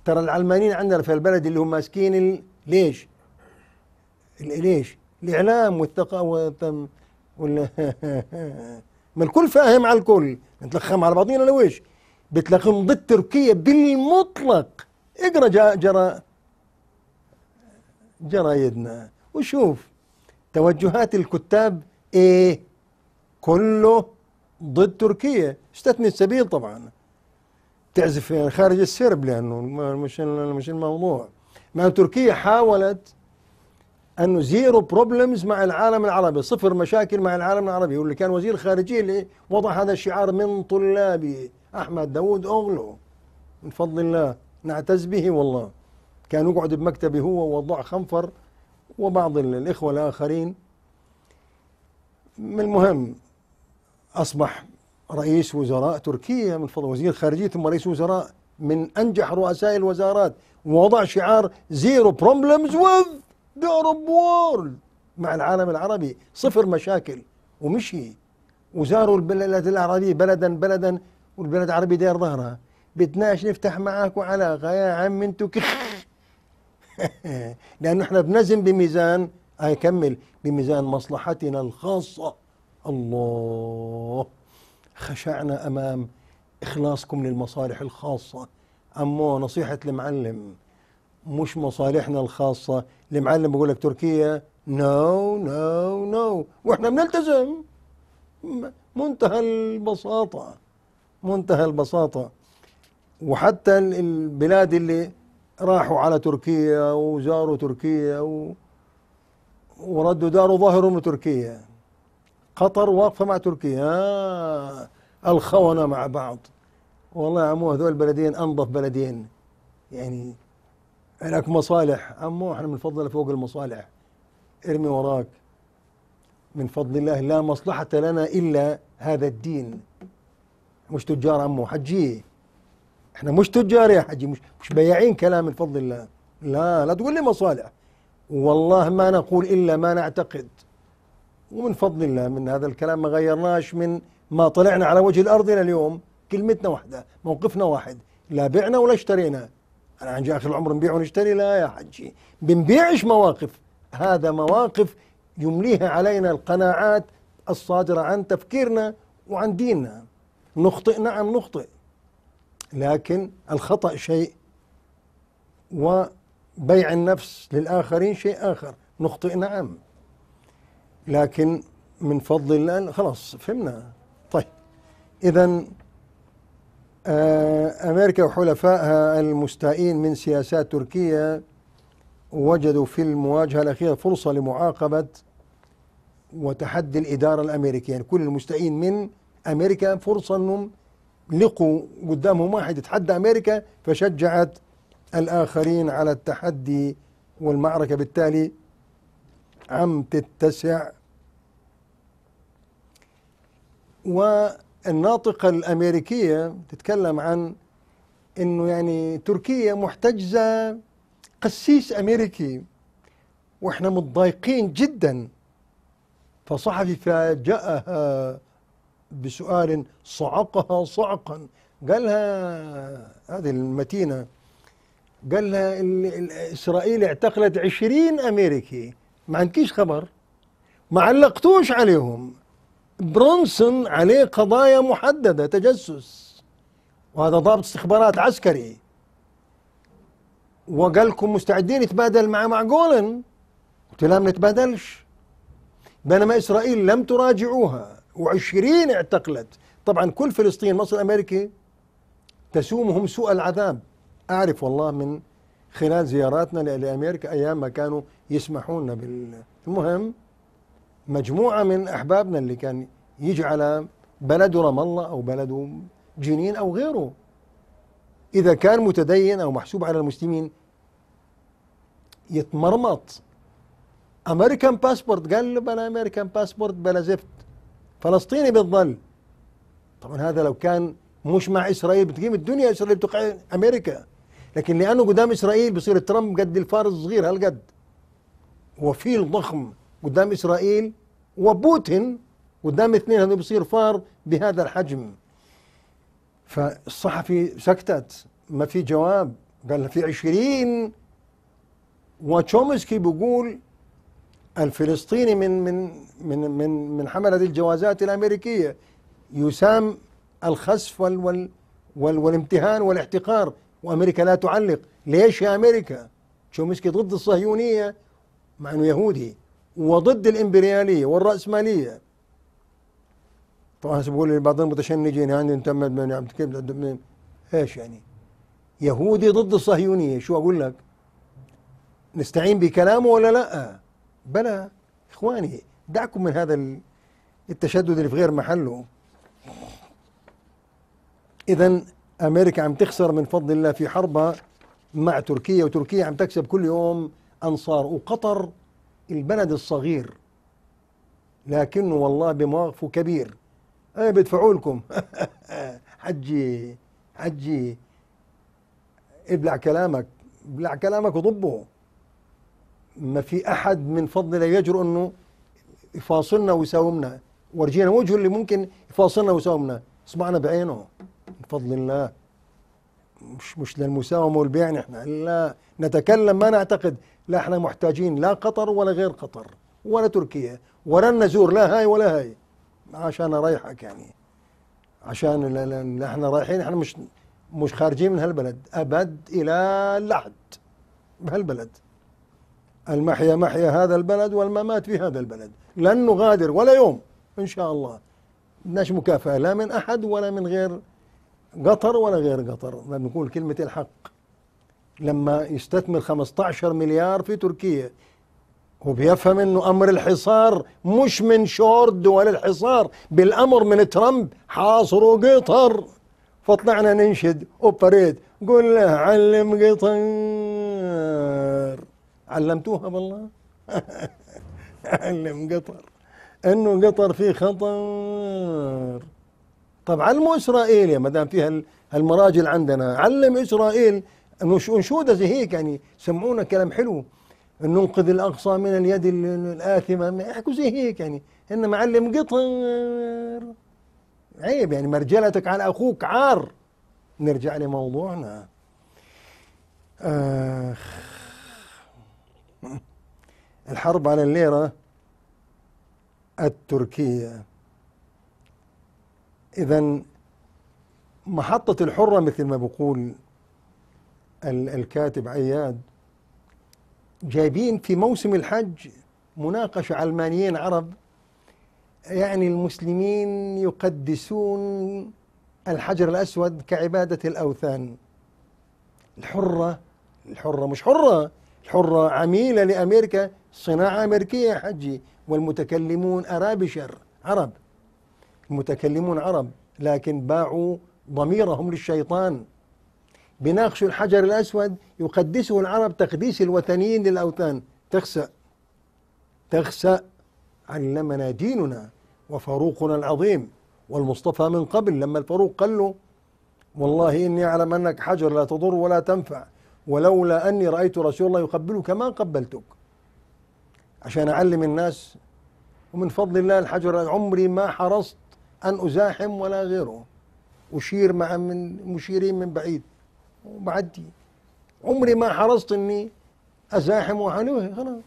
ترى العلمانيين عندنا في البلد اللي هم ماسكين ال... ليش؟ ال... ليش؟ الاعلام والثقافه والتم... وال... ما الكل فاهم على الكل نتلخم على بعضينا لو ايش؟ بتلخم ضد تركيا بالمطلق اقرا جرى جرى جرايدنا وشوف توجهات الكتاب ايه كله ضد تركيا استثني السبيل طبعا تعزف خارج السرب لانه مش مش الموضوع ما تركيا حاولت انه زيرو بروبلمز مع العالم العربي صفر مشاكل مع العالم العربي واللي كان وزير خارجيه اللي وضع هذا الشعار من طلابه احمد داوود اوغلو من فضل الله نعتز به والله كان يقعد بمكتبه هو ووضع خنفر وبعض الاخوه الاخرين من المهم أصبح رئيس وزراء تركيا من فضل وزير خارجية ثم رئيس وزراء من أنجح رؤساء الوزارات ووضع شعار زيرو بروبلمز وذ ذا وورلد مع العالم العربي صفر مشاكل ومشي وزاروا البلدات العربية بلدا بلدا والبلد العربي داير ظهرها بدناش نفتح معاك وعلاقة يا عم انتو كخ لأنه احنا بنزن بميزان هيكمل بميزان مصلحتنا الخاصة الله خشعنا أمام إخلاصكم للمصالح الخاصة أمو نصيحة المعلم مش مصالحنا الخاصة المعلم بقول لك تركيا نو نو نو وإحنا بنلتزم منتهى البساطة منتهى البساطة وحتى البلاد اللي راحوا على تركيا وزاروا تركيا و... وردوا داروا ظاهرهم تركيا قطر واقفة مع تركيا آه، الخونة مع بعض والله يا عمو هذول البلدين أنظف بلدين يعني هناك مصالح عمو احنا بنفضل فوق المصالح ارمي وراك من فضل الله لا مصلحة لنا إلا هذا الدين مش تجار عمو حجي احنا مش تجار يا حجي مش مش بياعين كلام من فضل الله لا لا تقول لي مصالح والله ما نقول إلا ما نعتقد ومن فضل الله من هذا الكلام ما غيرناش من ما طلعنا على وجه الأرض إلى اليوم كلمتنا واحدة موقفنا واحد لا بعنا ولا اشترينا أنا عن آخر العمر نبيع ونشتري لا يا حجي بنبيعش مواقف هذا مواقف يمليها علينا القناعات الصادرة عن تفكيرنا وعن ديننا نخطئ نعم نخطئ لكن الخطأ شيء وبيع النفس للآخرين شيء آخر نخطئ نعم لكن من فضل الله خلاص فهمنا طيب إذا آه، أمريكا وحلفائها المستائين من سياسات تركيا وجدوا في المواجهة الأخيرة فرصة لمعاقبة وتحدي الإدارة الأمريكية يعني كل المستائين من أمريكا فرصة أنهم لقوا قدامهم واحد يتحدى أمريكا فشجعت الآخرين على التحدي والمعركة بالتالي عم تتسع والناطقة الأمريكية تتكلم عن أنه يعني تركيا محتجزة قسيس أمريكي وإحنا متضايقين جدا فصحفي فاجأها بسؤال صعقها صعقا قال لها هذه المتينة قال لها إسرائيل اعتقلت عشرين أمريكي ما عندكيش خبر ما علقتوش عليهم برونسون عليه قضايا محددة تجسس وهذا ضابط استخبارات عسكري وقال لكم مستعدين يتبادل مع معقولن قلت لا ما نتبادلش بينما إسرائيل لم تراجعوها وعشرين اعتقلت طبعا كل فلسطين مصر الأمريكي تسومهم سوء العذاب أعرف والله من خلال زياراتنا لأمريكا أيام ما كانوا يسمحون لنا بال المهم مجموعة من أحبابنا اللي كان يجي على بلده رام الله أو بلده جنين أو غيره إذا كان متدين أو محسوب على المسلمين يتمرمط امريكان باسبورت قال بلا امريكان باسبورت بلا زفت فلسطيني بالظل طبعا هذا لو كان مش مع اسرائيل بتقيم الدنيا اسرائيل بتقع امريكا لكن لانه قدام اسرائيل بصير ترامب قد الفار الصغير هالقد وفيل ضخم قدام اسرائيل وبوتين قدام اثنين هذول بصير فار بهذا الحجم فالصحفي سكتت ما في جواب قال في عشرين وتشومسكي بيقول الفلسطيني من من من من من حملة الجوازات الأمريكية يسام الخسف وال وال والامتهان والاحتقار وامريكا لا تعلق ليش يا امريكا تشومسكي ضد الصهيونيه مع انه يهودي وضد الامبرياليه والراسماليه طبعا بقول لبعض المتشنجين يعني انت من ايش يعني يهودي ضد الصهيونيه شو اقول لك نستعين بكلامه ولا لا بلى اخواني دعكم من هذا التشدد اللي في غير محله اذا امريكا عم تخسر من فضل الله في حربها مع تركيا وتركيا عم تكسب كل يوم انصار وقطر البلد الصغير لكنه والله بمواقفه كبير ايه بيدفعوا لكم حجي حجي ابلع كلامك ابلع كلامك وضبه ما في احد من فضل الله يجرؤ انه يفاصلنا ويساومنا ورجينا وجهه اللي ممكن يفاصلنا ويساومنا اصبعنا بعينه من فضل الله مش مش للمساومه والبيع نحن لا نتكلم ما نعتقد لا احنا محتاجين لا قطر ولا غير قطر ولا تركيا ولا نزور لا هاي ولا هاي عشان اريحك يعني عشان لا لا احنا رايحين احنا مش مش خارجين من هالبلد ابد الى اللحد بهالبلد المحيا محيا هذا البلد والممات في هذا البلد لن نغادر ولا يوم ان شاء الله بدناش مكافاه لا من احد ولا من غير قطر ولا غير قطر ما بنقول كلمة الحق لما يستثمر 15 مليار في تركيا وبيفهم انه امر الحصار مش من شور دول الحصار بالامر من ترامب حاصروا قطر فطلعنا ننشد اوبريت قول له علم قطر علمتوها بالله علم قطر انه قطر فيه خطر طب علموا إسرائيل يا مدام فيها المراجل عندنا علم إسرائيل أنشودة زي هيك يعني سمعونا كلام حلو انه ننقذ الأقصى من اليد الآثمة احكوا زي هيك يعني إن معلم قطر عيب يعني مرجلتك على أخوك عار نرجع لموضوعنا آخ الحرب على الليرة التركية إذا محطة الحرة مثل ما بقول الكاتب عياد جايبين في موسم الحج مناقشة علمانيين عرب يعني المسلمين يقدسون الحجر الأسود كعبادة الأوثان الحرة الحرة مش حرة الحرة عميلة لأمريكا صناعة أمريكية حجي والمتكلمون أرابشر عرب المتكلمون عرب لكن باعوا ضميرهم للشيطان بناقش الحجر الأسود يقدسه العرب تقديس الوثنيين للأوثان تخسأ تخسأ علمنا ديننا وفاروقنا العظيم والمصطفى من قبل لما الفاروق قال له والله إني أعلم أنك حجر لا تضر ولا تنفع ولولا أني رأيت رسول الله يقبلك ما قبلتك عشان أعلم الناس ومن فضل الله الحجر عمري ما حرصت أن أزاحم ولا غيره أشير مع من مشيرين من بعيد وبعدي عمري ما حرصت أني أزاحم وأحاولها خلاص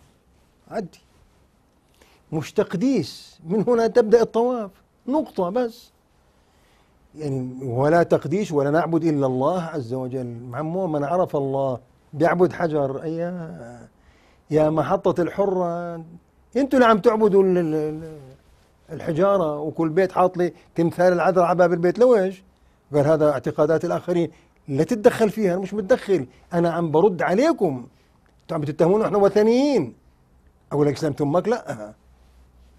عدي مش تقديس من هنا تبدأ الطواف نقطة بس يعني ولا تقديس ولا نعبد إلا الله عز وجل معمو من عرف الله بيعبد حجر يا يا محطة الحرة انتوا اللي عم تعبدوا الحجاره وكل بيت حاط لي تمثال العذراء على باب البيت لويش؟ قال هذا اعتقادات الاخرين لا تتدخل فيها انا مش متدخل انا عم برد عليكم انتم عم تتهمونا احنا وثنيين اقول لك اسلمت امك لا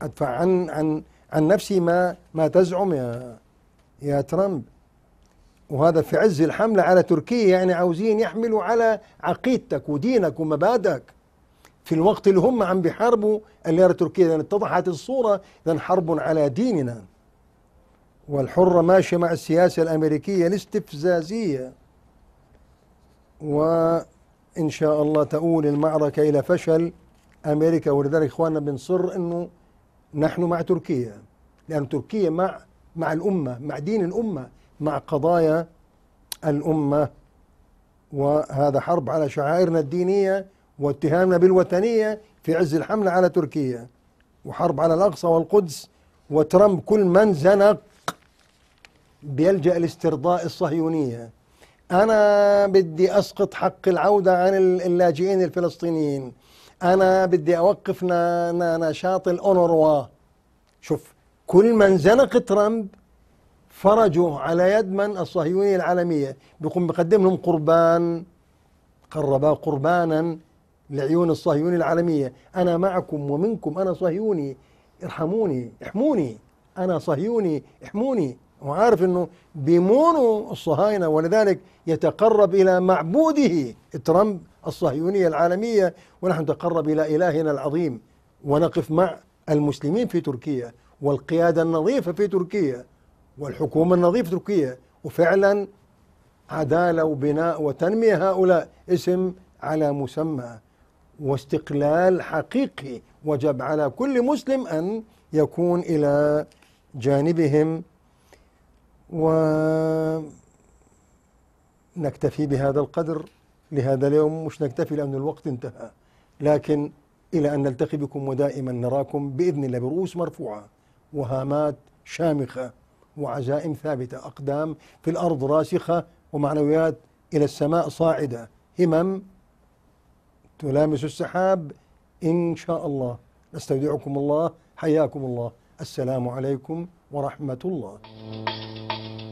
ادفع عن عن عن نفسي ما ما تزعم يا يا ترامب وهذا في عز الحمله على تركيا يعني عاوزين يحملوا على عقيدتك ودينك ومبادئك في الوقت اللي هم عم بيحاربوا الليره التركية إذا اتضحت الصورة إذا حرب على ديننا والحرة ماشية مع السياسة الأمريكية الاستفزازية وإن شاء الله تؤول المعركة إلى فشل أمريكا ولذلك إخواننا بنصر أنه نحن مع تركيا لأن تركيا مع مع الأمة مع دين الأمة مع قضايا الأمة وهذا حرب على شعائرنا الدينية واتهامنا بالوثنية في عز الحملة على تركيا وحرب على الأقصى والقدس وترامب كل من زنق بيلجأ لاسترضاء الصهيونية أنا بدي أسقط حق العودة عن اللاجئين الفلسطينيين أنا بدي أوقف نشاط الأونروا شوف كل من زنق ترامب فرجه على يد من الصهيونية العالمية بيقوم بقدم لهم قربان قربا قربانا لعيون الصهيوني العالمية أنا معكم ومنكم أنا صهيوني ارحموني احموني أنا صهيوني احموني وعارف أنه بيمونوا الصهاينة ولذلك يتقرب إلى معبوده ترامب الصهيونية العالمية ونحن نتقرب إلى إلهنا العظيم ونقف مع المسلمين في تركيا والقيادة النظيفة في تركيا والحكومة النظيفة في تركيا وفعلا عدالة وبناء وتنمية هؤلاء اسم على مسمى واستقلال حقيقي وجب على كل مسلم أن يكون إلى جانبهم ونكتفي بهذا القدر لهذا اليوم مش نكتفي لأن الوقت انتهى لكن إلى أن نلتقي بكم ودائما نراكم بإذن الله برؤوس مرفوعة وهامات شامخة وعزائم ثابتة أقدام في الأرض راسخة ومعنويات إلى السماء صاعدة همم تلامس السحاب إن شاء الله نستودعكم الله حياكم الله السلام عليكم ورحمة الله